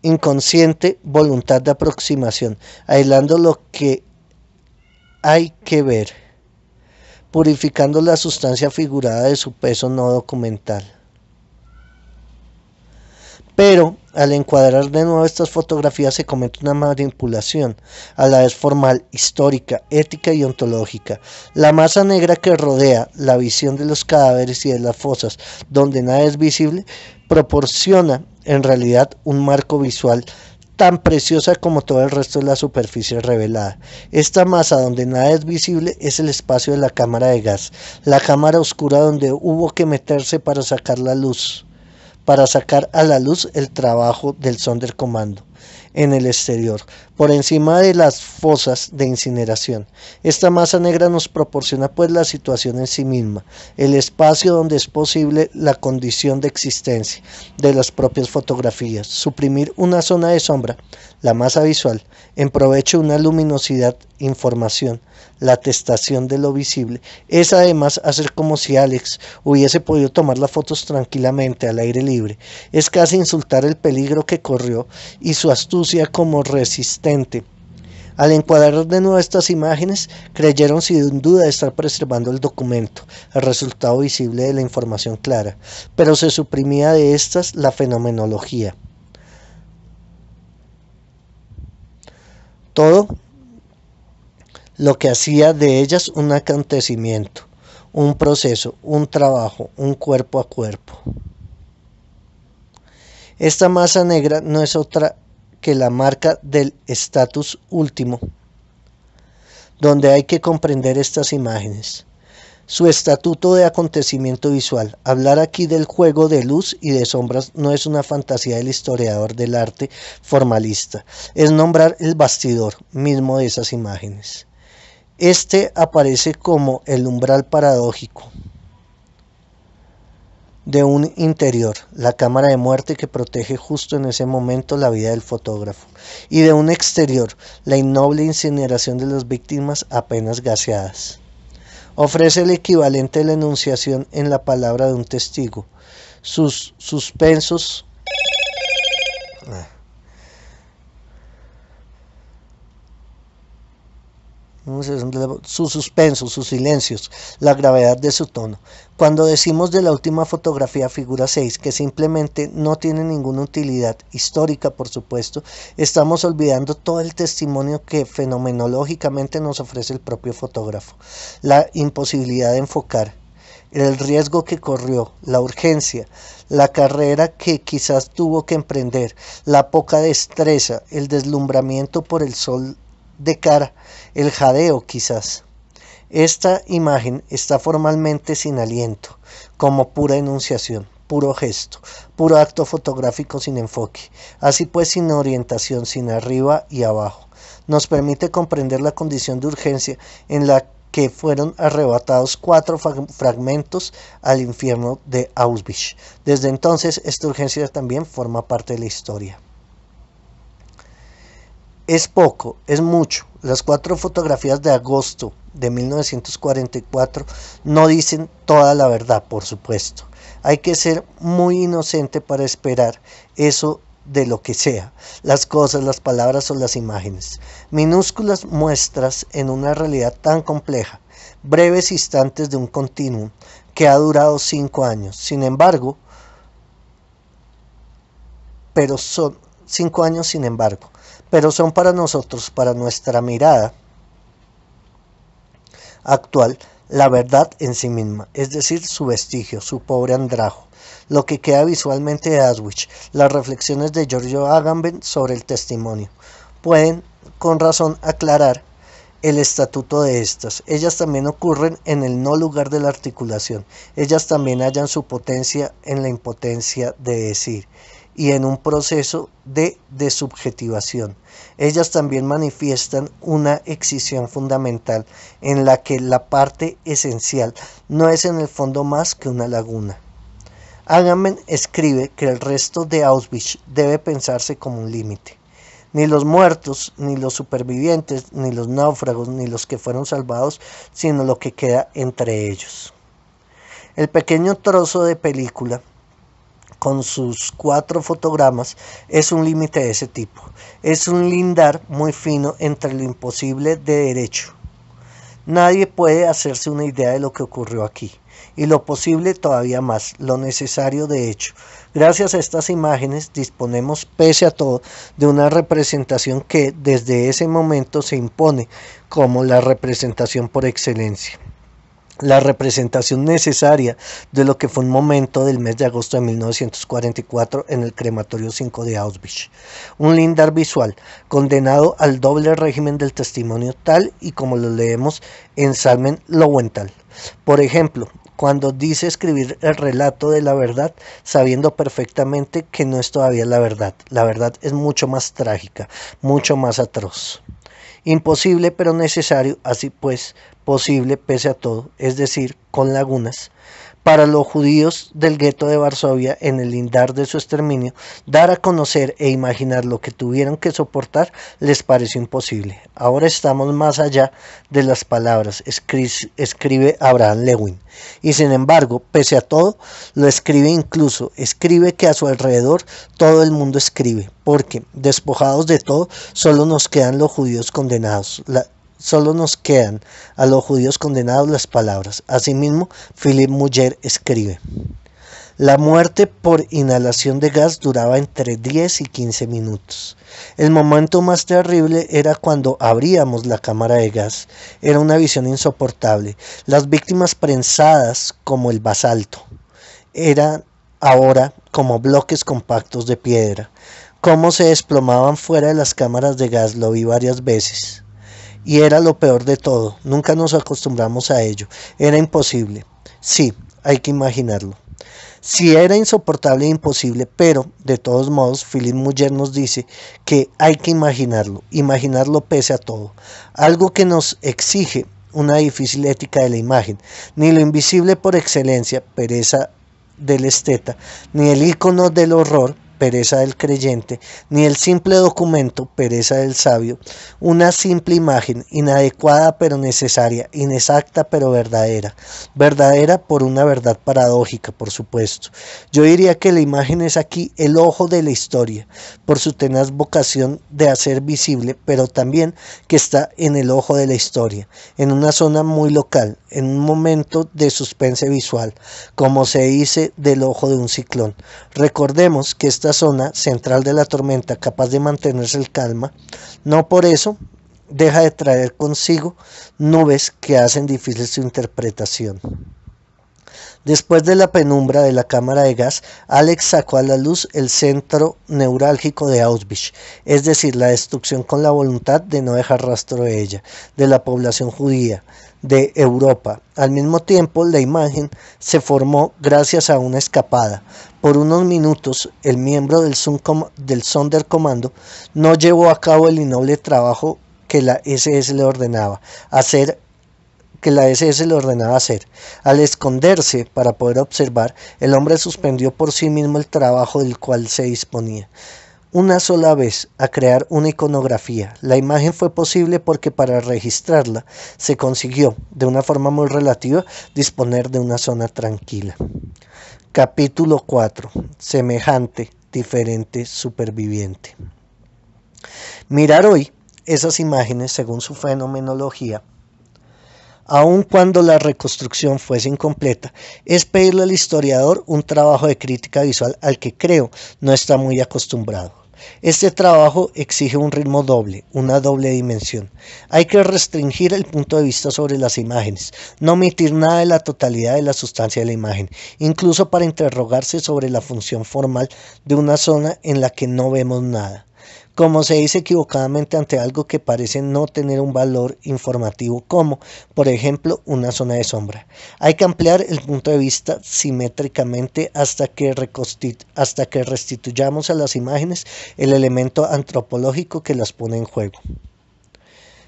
inconsciente voluntad de aproximación, aislando lo que hay que ver, purificando la sustancia figurada de su peso no documental. Pero al encuadrar de nuevo estas fotografías se comete una manipulación, a la vez formal, histórica, ética y ontológica. La masa negra que rodea la visión de los cadáveres y de las fosas, donde nada es visible, proporciona en realidad un marco visual tan preciosa como todo el resto de la superficie revelada. Esta masa donde nada es visible es el espacio de la cámara de gas, la cámara oscura donde hubo que meterse para sacar la luz para sacar a la luz el trabajo del comando en el exterior, por encima de las fosas de incineración. Esta masa negra nos proporciona pues la situación en sí misma, el espacio donde es posible la condición de existencia de las propias fotografías, suprimir una zona de sombra, la masa visual, en provecho de una luminosidad, información, la atestación de lo visible, es además hacer como si Alex hubiese podido tomar las fotos tranquilamente al aire libre, es casi insultar el peligro que corrió y su astucia como resistente al encuadrar de nuevo estas imágenes, creyeron sin duda estar preservando el documento, el resultado visible de la información clara, pero se suprimía de estas la fenomenología. Todo lo que hacía de ellas un acontecimiento, un proceso, un trabajo, un cuerpo a cuerpo. Esta masa negra no es otra que la marca del estatus último, donde hay que comprender estas imágenes. Su estatuto de acontecimiento visual. Hablar aquí del juego de luz y de sombras no es una fantasía del historiador del arte formalista, es nombrar el bastidor mismo de esas imágenes. Este aparece como el umbral paradójico, de un interior, la cámara de muerte que protege justo en ese momento la vida del fotógrafo, y de un exterior, la innoble incineración de las víctimas apenas gaseadas. Ofrece el equivalente de la enunciación en la palabra de un testigo. Sus suspensos su suspenso, sus silencios, la gravedad de su tono. Cuando decimos de la última fotografía, figura 6, que simplemente no tiene ninguna utilidad histórica, por supuesto, estamos olvidando todo el testimonio que fenomenológicamente nos ofrece el propio fotógrafo, la imposibilidad de enfocar, el riesgo que corrió, la urgencia, la carrera que quizás tuvo que emprender, la poca destreza, el deslumbramiento por el sol de cara, el jadeo quizás. Esta imagen está formalmente sin aliento, como pura enunciación, puro gesto, puro acto fotográfico sin enfoque, así pues sin orientación, sin arriba y abajo. Nos permite comprender la condición de urgencia en la que fueron arrebatados cuatro fragmentos al infierno de Auschwitz. Desde entonces, esta urgencia también forma parte de la historia. Es poco, es mucho. Las cuatro fotografías de agosto de 1944 no dicen toda la verdad, por supuesto. Hay que ser muy inocente para esperar eso de lo que sea, las cosas, las palabras o las imágenes. Minúsculas muestras en una realidad tan compleja, breves instantes de un continuum que ha durado cinco años. Sin embargo, pero son cinco años sin embargo, pero son para nosotros, para nuestra mirada actual, la verdad en sí misma, es decir, su vestigio, su pobre andrajo, lo que queda visualmente de Aswich, las reflexiones de Giorgio Agamben sobre el testimonio. Pueden, con razón, aclarar el estatuto de estas. Ellas también ocurren en el no lugar de la articulación. Ellas también hallan su potencia en la impotencia de decir y en un proceso de desubjetivación. Ellas también manifiestan una excisión fundamental en la que la parte esencial no es en el fondo más que una laguna. Agamben escribe que el resto de Auschwitz debe pensarse como un límite. Ni los muertos, ni los supervivientes, ni los náufragos, ni los que fueron salvados, sino lo que queda entre ellos. El pequeño trozo de película con sus cuatro fotogramas es un límite de ese tipo. Es un lindar muy fino entre lo imposible de derecho. Nadie puede hacerse una idea de lo que ocurrió aquí, y lo posible todavía más, lo necesario de hecho. Gracias a estas imágenes disponemos, pese a todo, de una representación que desde ese momento se impone como la representación por excelencia la representación necesaria de lo que fue un momento del mes de agosto de 1944 en el crematorio 5 de Auschwitz. Un lindar visual, condenado al doble régimen del testimonio tal y como lo leemos en Salmen Lowenthal. Por ejemplo, cuando dice escribir el relato de la verdad sabiendo perfectamente que no es todavía la verdad. La verdad es mucho más trágica, mucho más atroz. Imposible pero necesario, así pues, posible pese a todo, es decir, con lagunas, para los judíos del gueto de Varsovia en el lindar de su exterminio, dar a conocer e imaginar lo que tuvieron que soportar les pareció imposible. Ahora estamos más allá de las palabras, escribe Abraham Lewin. Y sin embargo, pese a todo, lo escribe incluso, escribe que a su alrededor todo el mundo escribe, porque despojados de todo, solo nos quedan los judíos condenados. Solo nos quedan a los judíos condenados las palabras. Asimismo, Philip Muller escribe. La muerte por inhalación de gas duraba entre 10 y 15 minutos. El momento más terrible era cuando abríamos la cámara de gas. Era una visión insoportable. Las víctimas prensadas como el basalto. Eran ahora como bloques compactos de piedra. Cómo se desplomaban fuera de las cámaras de gas lo vi varias veces. Y era lo peor de todo, nunca nos acostumbramos a ello, era imposible. Sí, hay que imaginarlo. Sí era insoportable e imposible, pero de todos modos, Philip Muller nos dice que hay que imaginarlo, imaginarlo pese a todo, algo que nos exige una difícil ética de la imagen, ni lo invisible por excelencia, pereza del esteta, ni el icono del horror, pereza del creyente, ni el simple documento, pereza del sabio, una simple imagen, inadecuada pero necesaria, inexacta pero verdadera, verdadera por una verdad paradójica, por supuesto. Yo diría que la imagen es aquí el ojo de la historia, por su tenaz vocación de hacer visible, pero también que está en el ojo de la historia, en una zona muy local, en un momento de suspense visual, como se dice del ojo de un ciclón. Recordemos que esta zona central de la tormenta capaz de mantenerse el calma, no por eso deja de traer consigo nubes que hacen difícil su interpretación. Después de la penumbra de la cámara de gas, Alex sacó a la luz el centro neurálgico de Auschwitz, es decir, la destrucción con la voluntad de no dejar rastro de ella, de la población judía, de Europa. Al mismo tiempo, la imagen se formó gracias a una escapada. Por unos minutos, el miembro del, del Sonderkommando no llevó a cabo el innoble trabajo que la SS le ordenaba hacer que la SS le ordenaba hacer. Al esconderse para poder observar, el hombre suspendió por sí mismo el trabajo del cual se disponía una sola vez a crear una iconografía. La imagen fue posible porque para registrarla se consiguió, de una forma muy relativa, disponer de una zona tranquila. Capítulo 4. Semejante, diferente, superviviente. Mirar hoy esas imágenes según su fenomenología aun cuando la reconstrucción fuese incompleta, es pedirle al historiador un trabajo de crítica visual al que creo no está muy acostumbrado. Este trabajo exige un ritmo doble, una doble dimensión. Hay que restringir el punto de vista sobre las imágenes, no omitir nada de la totalidad de la sustancia de la imagen, incluso para interrogarse sobre la función formal de una zona en la que no vemos nada como se dice equivocadamente ante algo que parece no tener un valor informativo como, por ejemplo, una zona de sombra. Hay que ampliar el punto de vista simétricamente hasta que, restituyamos a las imágenes el elemento antropológico que las pone en juego.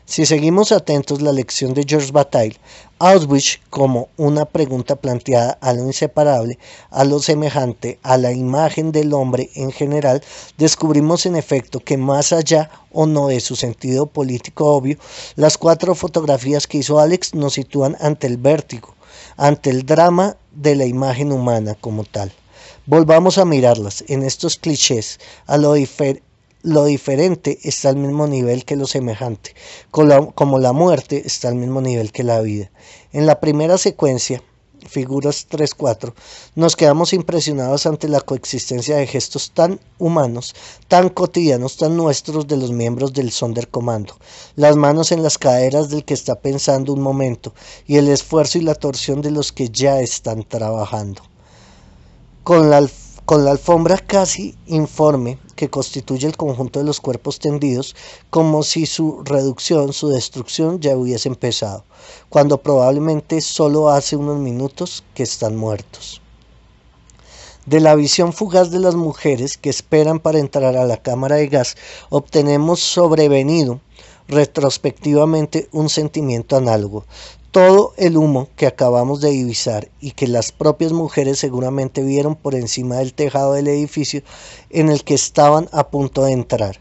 Si seguimos atentos la lección de George Bataille, Auschwitz, como una pregunta planteada a lo inseparable, a lo semejante, a la imagen del hombre en general, descubrimos en efecto que más allá o no de su sentido político obvio, las cuatro fotografías que hizo Alex nos sitúan ante el vértigo, ante el drama de la imagen humana como tal. Volvamos a mirarlas en estos clichés, a lo diferente lo diferente está al mismo nivel que lo semejante, como la muerte está al mismo nivel que la vida. En la primera secuencia, figuras 3-4, nos quedamos impresionados ante la coexistencia de gestos tan humanos, tan cotidianos, tan nuestros de los miembros del Sonderkommando. Las manos en las caderas del que está pensando un momento y el esfuerzo y la torsión de los que ya están trabajando. Con la con la alfombra casi informe que constituye el conjunto de los cuerpos tendidos, como si su reducción, su destrucción ya hubiese empezado, cuando probablemente solo hace unos minutos que están muertos. De la visión fugaz de las mujeres que esperan para entrar a la cámara de gas, obtenemos sobrevenido retrospectivamente un sentimiento análogo todo el humo que acabamos de divisar y que las propias mujeres seguramente vieron por encima del tejado del edificio en el que estaban a punto de entrar,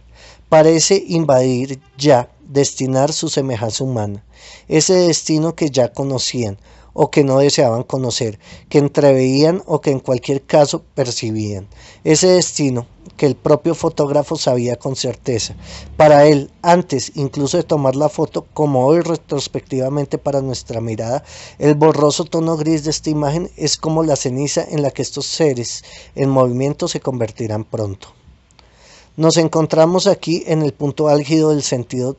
parece invadir ya, destinar su semejanza humana, ese destino que ya conocían, o que no deseaban conocer, que entreveían o que en cualquier caso percibían. Ese destino que el propio fotógrafo sabía con certeza. Para él, antes incluso de tomar la foto, como hoy retrospectivamente para nuestra mirada, el borroso tono gris de esta imagen es como la ceniza en la que estos seres en movimiento se convertirán pronto. Nos encontramos aquí en el punto álgido del sentido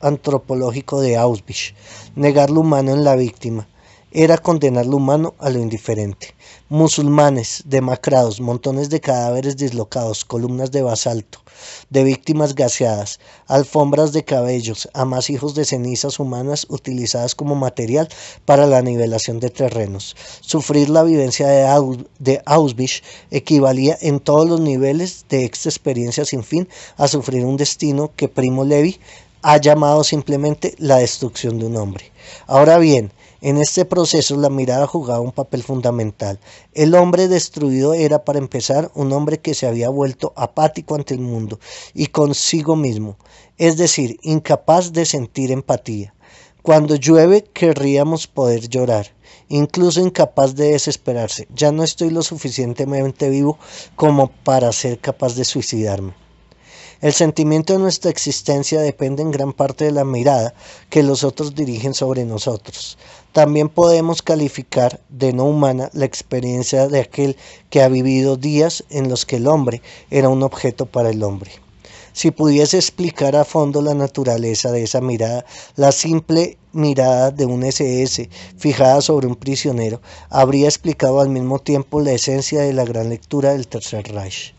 antropológico de Auschwitz, negar lo humano en la víctima, era condenar lo humano a lo indiferente. Musulmanes, demacrados, montones de cadáveres dislocados, columnas de basalto, de víctimas gaseadas, alfombras de cabellos, amasijos de cenizas humanas utilizadas como material para la nivelación de terrenos. Sufrir la vivencia de, Auschwitz equivalía en todos los niveles de esta experiencia sin fin a sufrir un destino que Primo Levi ha llamado simplemente la destrucción de un hombre. Ahora bien, en este proceso la mirada jugaba un papel fundamental. El hombre destruido era, para empezar, un hombre que se había vuelto apático ante el mundo y consigo mismo, es decir, incapaz de sentir empatía. Cuando llueve querríamos poder llorar, incluso incapaz de desesperarse. Ya no estoy lo suficientemente vivo como para ser capaz de suicidarme. El sentimiento de nuestra existencia depende en gran parte de la mirada que los otros dirigen sobre nosotros. También podemos calificar de no humana la experiencia de aquel que ha vivido días en los que el hombre era un objeto para el hombre. Si pudiese explicar a fondo la naturaleza de esa mirada, la simple mirada de un SS fijada sobre un prisionero, habría explicado al mismo tiempo la esencia de la gran lectura del Tercer Reich.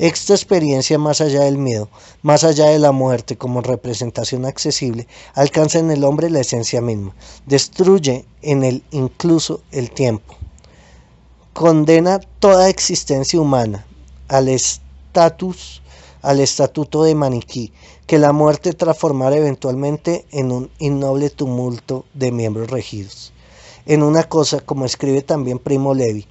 Esta experiencia más allá del miedo, más allá de la muerte como representación accesible, alcanza en el hombre la esencia misma, destruye en él incluso el tiempo, condena toda existencia humana al estatus al estatuto de maniquí, que la muerte transformará eventualmente en un innoble tumulto de miembros regidos. En una cosa, como escribe también Primo Levi,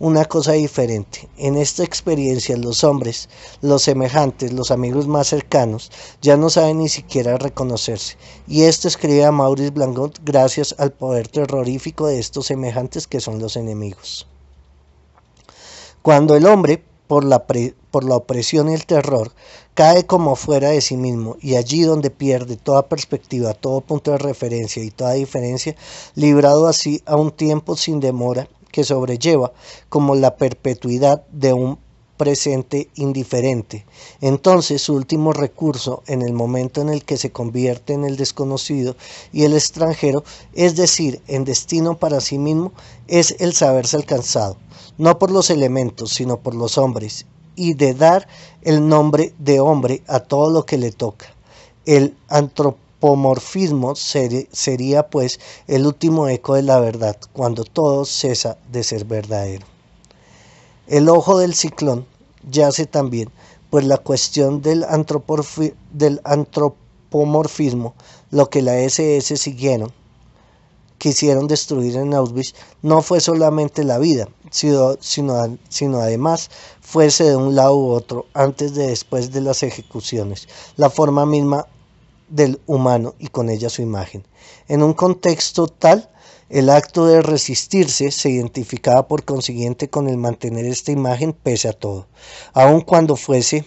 una cosa diferente. En esta experiencia los hombres, los semejantes, los amigos más cercanos, ya no saben ni siquiera reconocerse. Y esto escribe a Maurice Blancot, gracias al poder terrorífico de estos semejantes que son los enemigos. Cuando el hombre, por la, por la opresión y el terror, cae como fuera de sí mismo y allí donde pierde toda perspectiva, todo punto de referencia y toda diferencia, librado así a un tiempo sin demora, que sobrelleva como la perpetuidad de un presente indiferente. Entonces su último recurso en el momento en el que se convierte en el desconocido y el extranjero, es decir, en destino para sí mismo, es el saberse alcanzado, no por los elementos, sino por los hombres, y de dar el nombre de hombre a todo lo que le toca. El antropólogo antropomorfismo sería pues el último eco de la verdad, cuando todo cesa de ser verdadero. El ojo del ciclón yace también, pues la cuestión del, del antropomorfismo, lo que la SS siguieron, quisieron destruir en Auschwitz, no fue solamente la vida, sino, sino, sino, además fuese de un lado u otro, antes de después de las ejecuciones, la forma misma del humano y con ella su imagen. En un contexto tal, el acto de resistirse se identificaba por consiguiente con el mantener esta imagen pese a todo, aun cuando fuese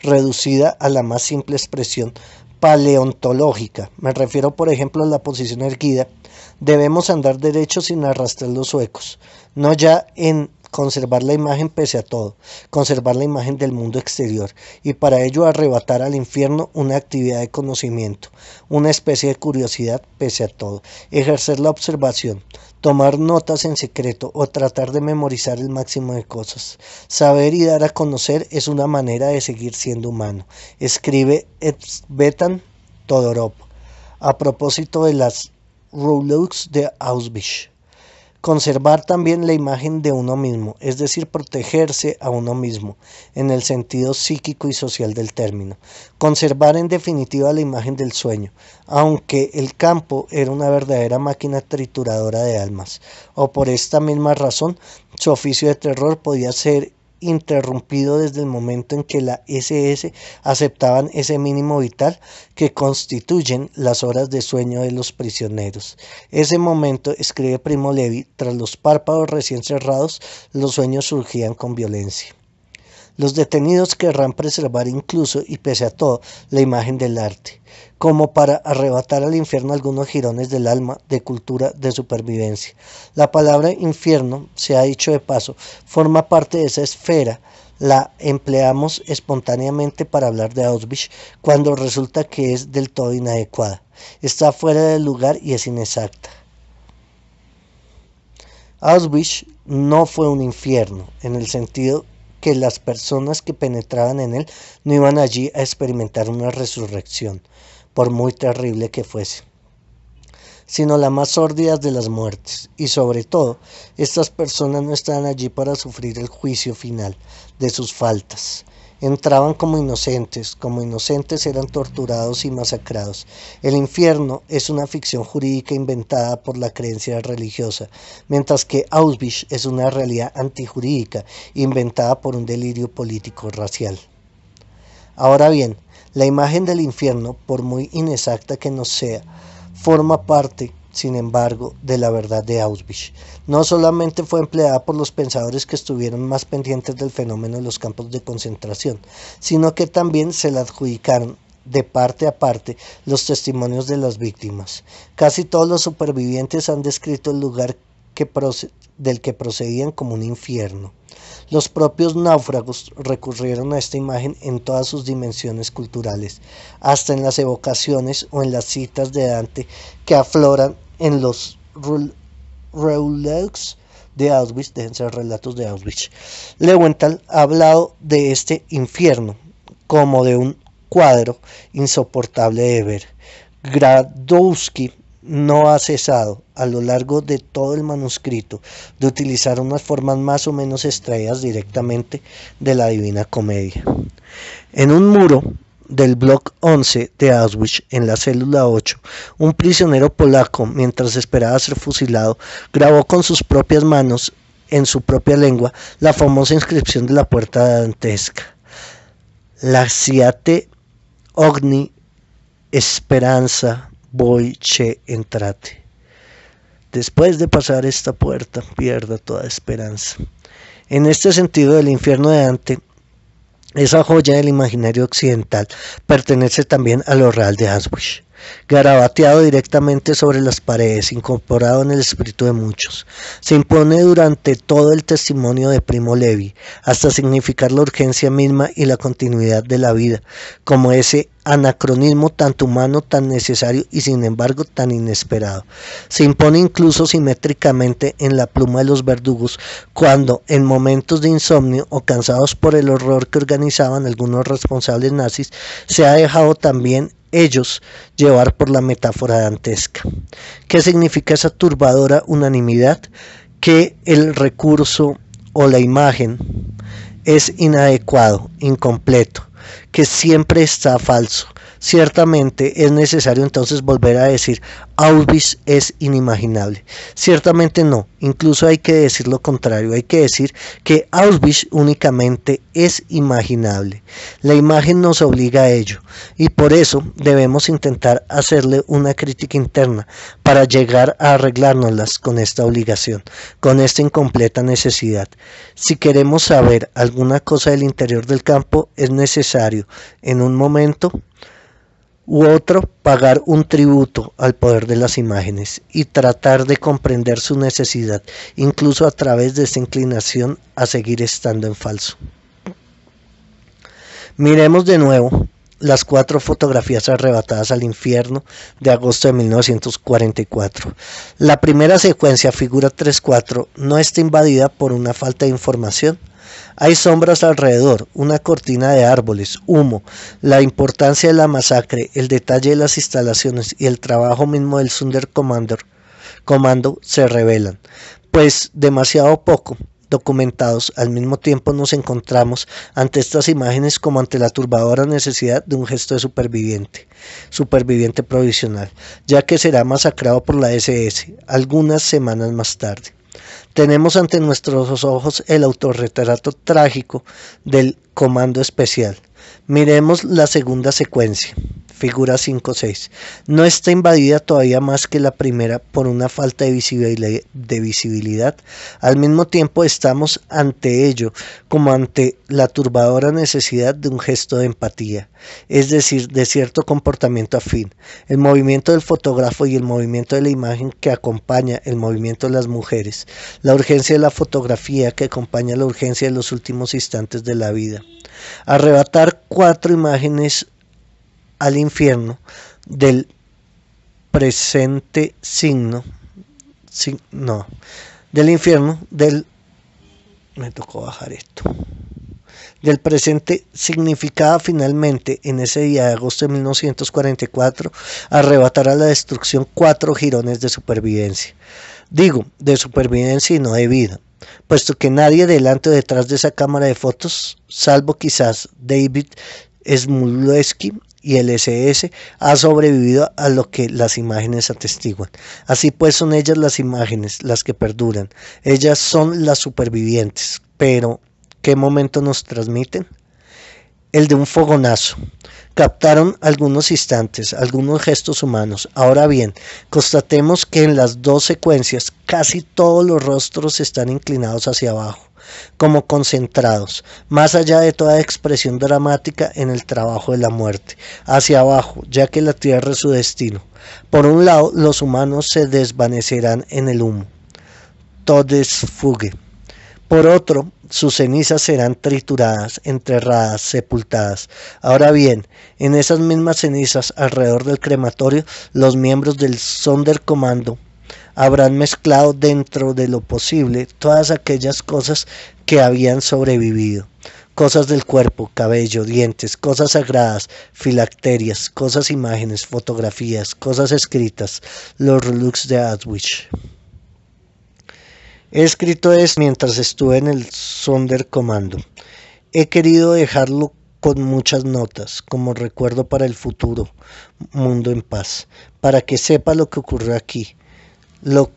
reducida a la más simple expresión paleontológica. Me refiero, por ejemplo, a la posición erguida. Debemos andar derecho sin arrastrar los huecos, no ya en conservar la imagen pese a todo, conservar la imagen del mundo exterior y para ello arrebatar al infierno una actividad de conocimiento, una especie de curiosidad pese a todo, ejercer la observación, tomar notas en secreto o tratar de memorizar el máximo de cosas. Saber y dar a conocer es una manera de seguir siendo humano, escribe Betan Todorov a propósito de las Rulux de Auschwitz. Conservar también la imagen de uno mismo, es decir, protegerse a uno mismo, en el sentido psíquico y social del término. Conservar en definitiva la imagen del sueño, aunque el campo era una verdadera máquina trituradora de almas, o por esta misma razón, su oficio de terror podía ser interrumpido desde el momento en que la SS aceptaban ese mínimo vital que constituyen las horas de sueño de los prisioneros. Ese momento, escribe Primo Levi, tras los párpados recién cerrados, los sueños surgían con violencia. Los detenidos querrán preservar incluso y pese a todo la imagen del arte, como para arrebatar al infierno algunos jirones del alma, de cultura, de supervivencia. La palabra infierno, se ha dicho de paso, forma parte de esa esfera la empleamos espontáneamente para hablar de Auschwitz cuando resulta que es del todo inadecuada. Está fuera del lugar y es inexacta. Auschwitz no fue un infierno en el sentido que las personas que penetraban en él no iban allí a experimentar una resurrección, por muy terrible que fuese sino la más sórdida de las muertes. Y sobre todo, estas personas no están allí para sufrir el juicio final de sus faltas, entraban como inocentes, como inocentes eran torturados y masacrados. El infierno es una ficción jurídica inventada por la creencia religiosa, mientras que Auschwitz es una realidad antijurídica inventada por un delirio político racial. Ahora bien, la imagen del infierno, por muy inexacta que no sea, forma parte sin embargo, de la verdad de Auschwitz. No solamente fue empleada por los pensadores que estuvieron más pendientes del fenómeno de los campos de concentración, sino que también se la adjudicaron de parte a parte los testimonios de las víctimas. Casi todos los supervivientes han descrito el lugar del que procedían como un infierno. Los propios náufragos recurrieron a esta imagen en todas sus dimensiones culturales, hasta en las evocaciones o en las citas de Dante que afloran en los de Auschwitz, ser relatos de Auschwitz. Lewenthal ha hablado de este infierno como de un cuadro insoportable de ver. Gradowski no ha cesado a lo largo de todo el manuscrito de utilizar unas formas más o menos extraídas directamente de la Divina Comedia. En un muro del bloque 11 de Auschwitz en la célula 8, un prisionero polaco, mientras esperaba ser fusilado, grabó con sus propias manos, en su propia lengua, la famosa inscripción de la puerta dantesca. siate ogni esperanza voy che entrate. Después de pasar esta puerta, pierda toda esperanza. En este sentido, el infierno de Dante esa joya del imaginario occidental pertenece también a lo real de Asbury garabateado directamente sobre las paredes, incorporado en el espíritu de muchos. Se impone durante todo el testimonio de Primo Levi, hasta significar la urgencia misma y la continuidad de la vida, como ese anacronismo tanto humano, tan necesario y sin embargo tan inesperado. Se impone incluso simétricamente en la pluma de los verdugos cuando, en momentos de insomnio o cansados por el horror que organizaban algunos responsables nazis, se ha dejado también ellos llevar por la metáfora dantesca. ¿Qué significa esa turbadora unanimidad? Que el recurso o la imagen es inadecuado, incompleto, que siempre está falso. Ciertamente es necesario entonces volver a decir Auschwitz es inimaginable. Ciertamente no, incluso hay que decir lo contrario, hay que decir que Auschwitz únicamente es imaginable. La imagen nos obliga a ello y por eso debemos intentar hacerle una crítica interna para llegar a arreglárnoslas con esta obligación, con esta incompleta necesidad. Si queremos saber alguna cosa del interior del campo, es necesario en un momento u otro pagar un tributo al poder de las imágenes y tratar de comprender su necesidad, incluso a través de esa inclinación a seguir estando en falso. Miremos de nuevo las cuatro fotografías arrebatadas al infierno de agosto de 1944. La primera secuencia, figura 3.4, no está invadida por una falta de información, hay sombras alrededor, una cortina de árboles, humo, la importancia de la masacre, el detalle de las instalaciones y el trabajo mismo del Sunder Comando se revelan, pues demasiado poco documentados al mismo tiempo nos encontramos ante estas imágenes como ante la turbadora necesidad de un gesto de superviviente, superviviente provisional, ya que será masacrado por la SS algunas semanas más tarde. Tenemos ante nuestros ojos el autorretrato trágico del Comando Especial. Miremos la segunda secuencia figura 5.6, no está invadida todavía más que la primera por una falta de visibilidad, de visibilidad. Al mismo tiempo estamos ante ello, como ante la turbadora necesidad de un gesto de empatía, es decir, de cierto comportamiento afín. El movimiento del fotógrafo y el movimiento de la imagen que acompaña el movimiento de las mujeres, la urgencia de la fotografía que acompaña la urgencia de los últimos instantes de la vida. Arrebatar cuatro imágenes al infierno del presente signo, no, del infierno del, me tocó bajar esto, del presente significaba finalmente en ese día de agosto de 1944 arrebatar a la destrucción cuatro jirones de supervivencia. Digo, de supervivencia y no de vida, puesto que nadie delante o detrás de esa cámara de fotos, salvo quizás David Smuleski, y el SS ha sobrevivido a lo que las imágenes atestiguan. Así pues son ellas las imágenes, las que perduran. Ellas son las supervivientes. Pero, ¿qué momento nos transmiten? El de un fogonazo. Captaron algunos instantes, algunos gestos humanos. Ahora bien, constatemos que en las dos secuencias casi todos los rostros están inclinados hacia abajo como concentrados, más allá de toda expresión dramática en el trabajo de la muerte, hacia abajo, ya que la tierra es su destino. Por un lado, los humanos se desvanecerán en el humo. Todes fugue. Por otro, sus cenizas serán trituradas, enterradas, sepultadas. Ahora bien, en esas mismas cenizas alrededor del crematorio, los miembros del comando habrán mezclado dentro de lo posible todas aquellas cosas que habían sobrevivido cosas del cuerpo, cabello, dientes, cosas sagradas, filacterias, cosas imágenes, fotografías, cosas escritas, los relux de adwitch He escrito esto mientras estuve en el Sonder comando He querido dejarlo con muchas notas, como recuerdo para el futuro, mundo en paz, para que sepa lo que ocurrió aquí, lo,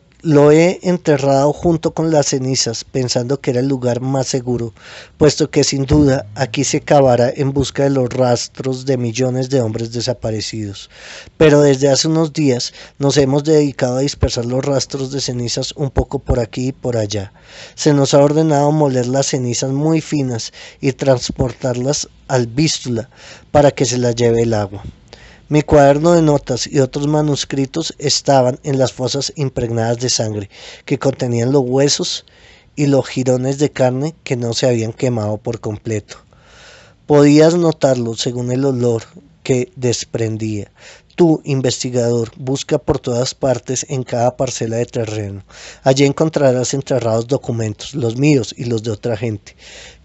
he enterrado junto con las cenizas, pensando que era el lugar más seguro, puesto que sin duda aquí se cavará en busca de los rastros de millones de hombres desaparecidos. Pero desde hace unos días nos hemos dedicado a dispersar los rastros de cenizas un poco por aquí y por allá. Se nos ha ordenado moler las cenizas muy finas y transportarlas al Vístula para que se las lleve el agua. Mi cuaderno de notas y otros manuscritos estaban en las fosas impregnadas de sangre, que contenían los huesos y los jirones de carne que no se habían quemado por completo. Podías notarlo según el olor que desprendía. Tú, investigador, busca por todas partes en cada parcela de terreno. Allí encontrarás enterrados documentos, los míos y los de otra gente,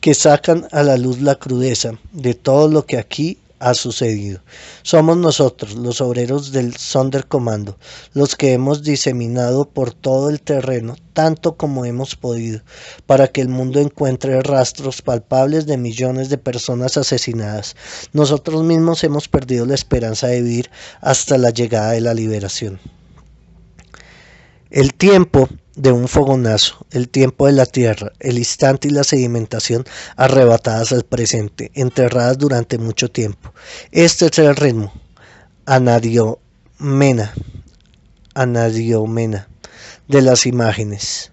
que sacan a la luz la crudeza de todo lo que aquí ha sucedido. Somos nosotros, los obreros del Sonderkommando, los que hemos diseminado por todo el terreno, tanto como hemos podido, para que el mundo encuentre rastros palpables de millones de personas asesinadas. Nosotros mismos hemos perdido la esperanza de vivir hasta la llegada de la liberación. El tiempo de un fogonazo, el tiempo de la tierra, el instante y la sedimentación arrebatadas al presente, enterradas durante mucho tiempo. Este es el ritmo. Anadiomena. Anadiomena. De las imágenes.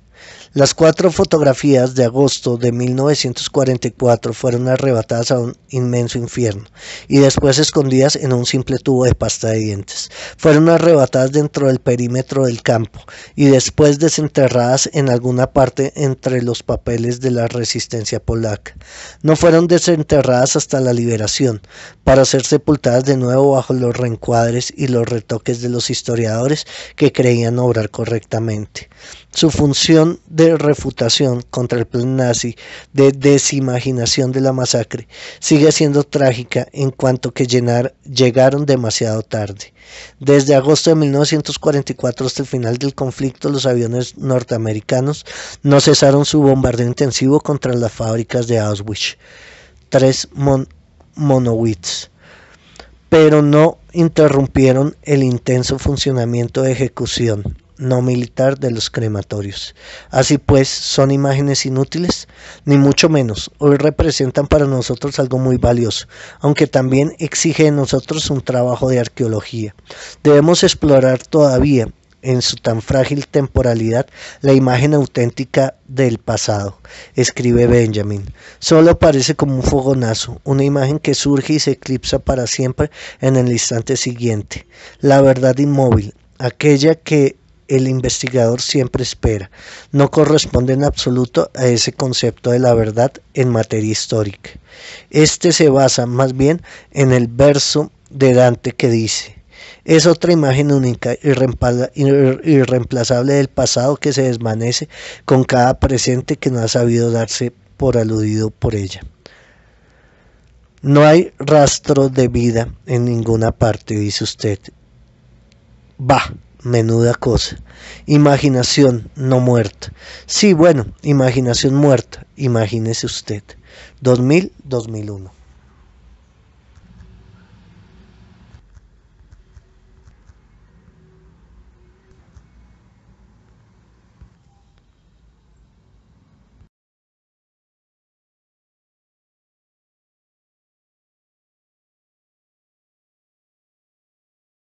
Las cuatro fotografías de agosto de 1944 fueron arrebatadas a un inmenso infierno y después escondidas en un simple tubo de pasta de dientes. Fueron arrebatadas dentro del perímetro del campo y después desenterradas en alguna parte entre los papeles de la resistencia polaca. No fueron desenterradas hasta la liberación, para ser sepultadas de nuevo bajo los reencuadres y los retoques de los historiadores que creían obrar correctamente. Su función de refutación contra el plan nazi, de desimaginación de la masacre, sigue siendo trágica en cuanto que llegaron demasiado tarde. Desde agosto de 1944 hasta el final del conflicto, los aviones norteamericanos no cesaron su bombardeo intensivo contra las fábricas de Auschwitz. Tres monowitz, pero no interrumpieron el intenso funcionamiento de ejecución no militar de los crematorios. Así pues, ¿son imágenes inútiles? Ni mucho menos. Hoy representan para nosotros algo muy valioso, aunque también exige de nosotros un trabajo de arqueología. Debemos explorar todavía en su tan frágil temporalidad la imagen auténtica del pasado, escribe Benjamin. Solo parece como un fogonazo, una imagen que surge y se eclipsa para siempre en el instante siguiente. La verdad inmóvil, aquella que el investigador siempre espera, no corresponde en absoluto a ese concepto de la verdad en materia histórica. Este se basa más bien en el verso de Dante que dice, es otra imagen única, irreemplazable del pasado que se desvanece con cada presente que no ha sabido darse por aludido por ella. No hay rastro de vida en ninguna parte, dice usted. Va menuda cosa. Imaginación no muerta. Sí, bueno, imaginación muerta, imagínese usted. 2000-2001.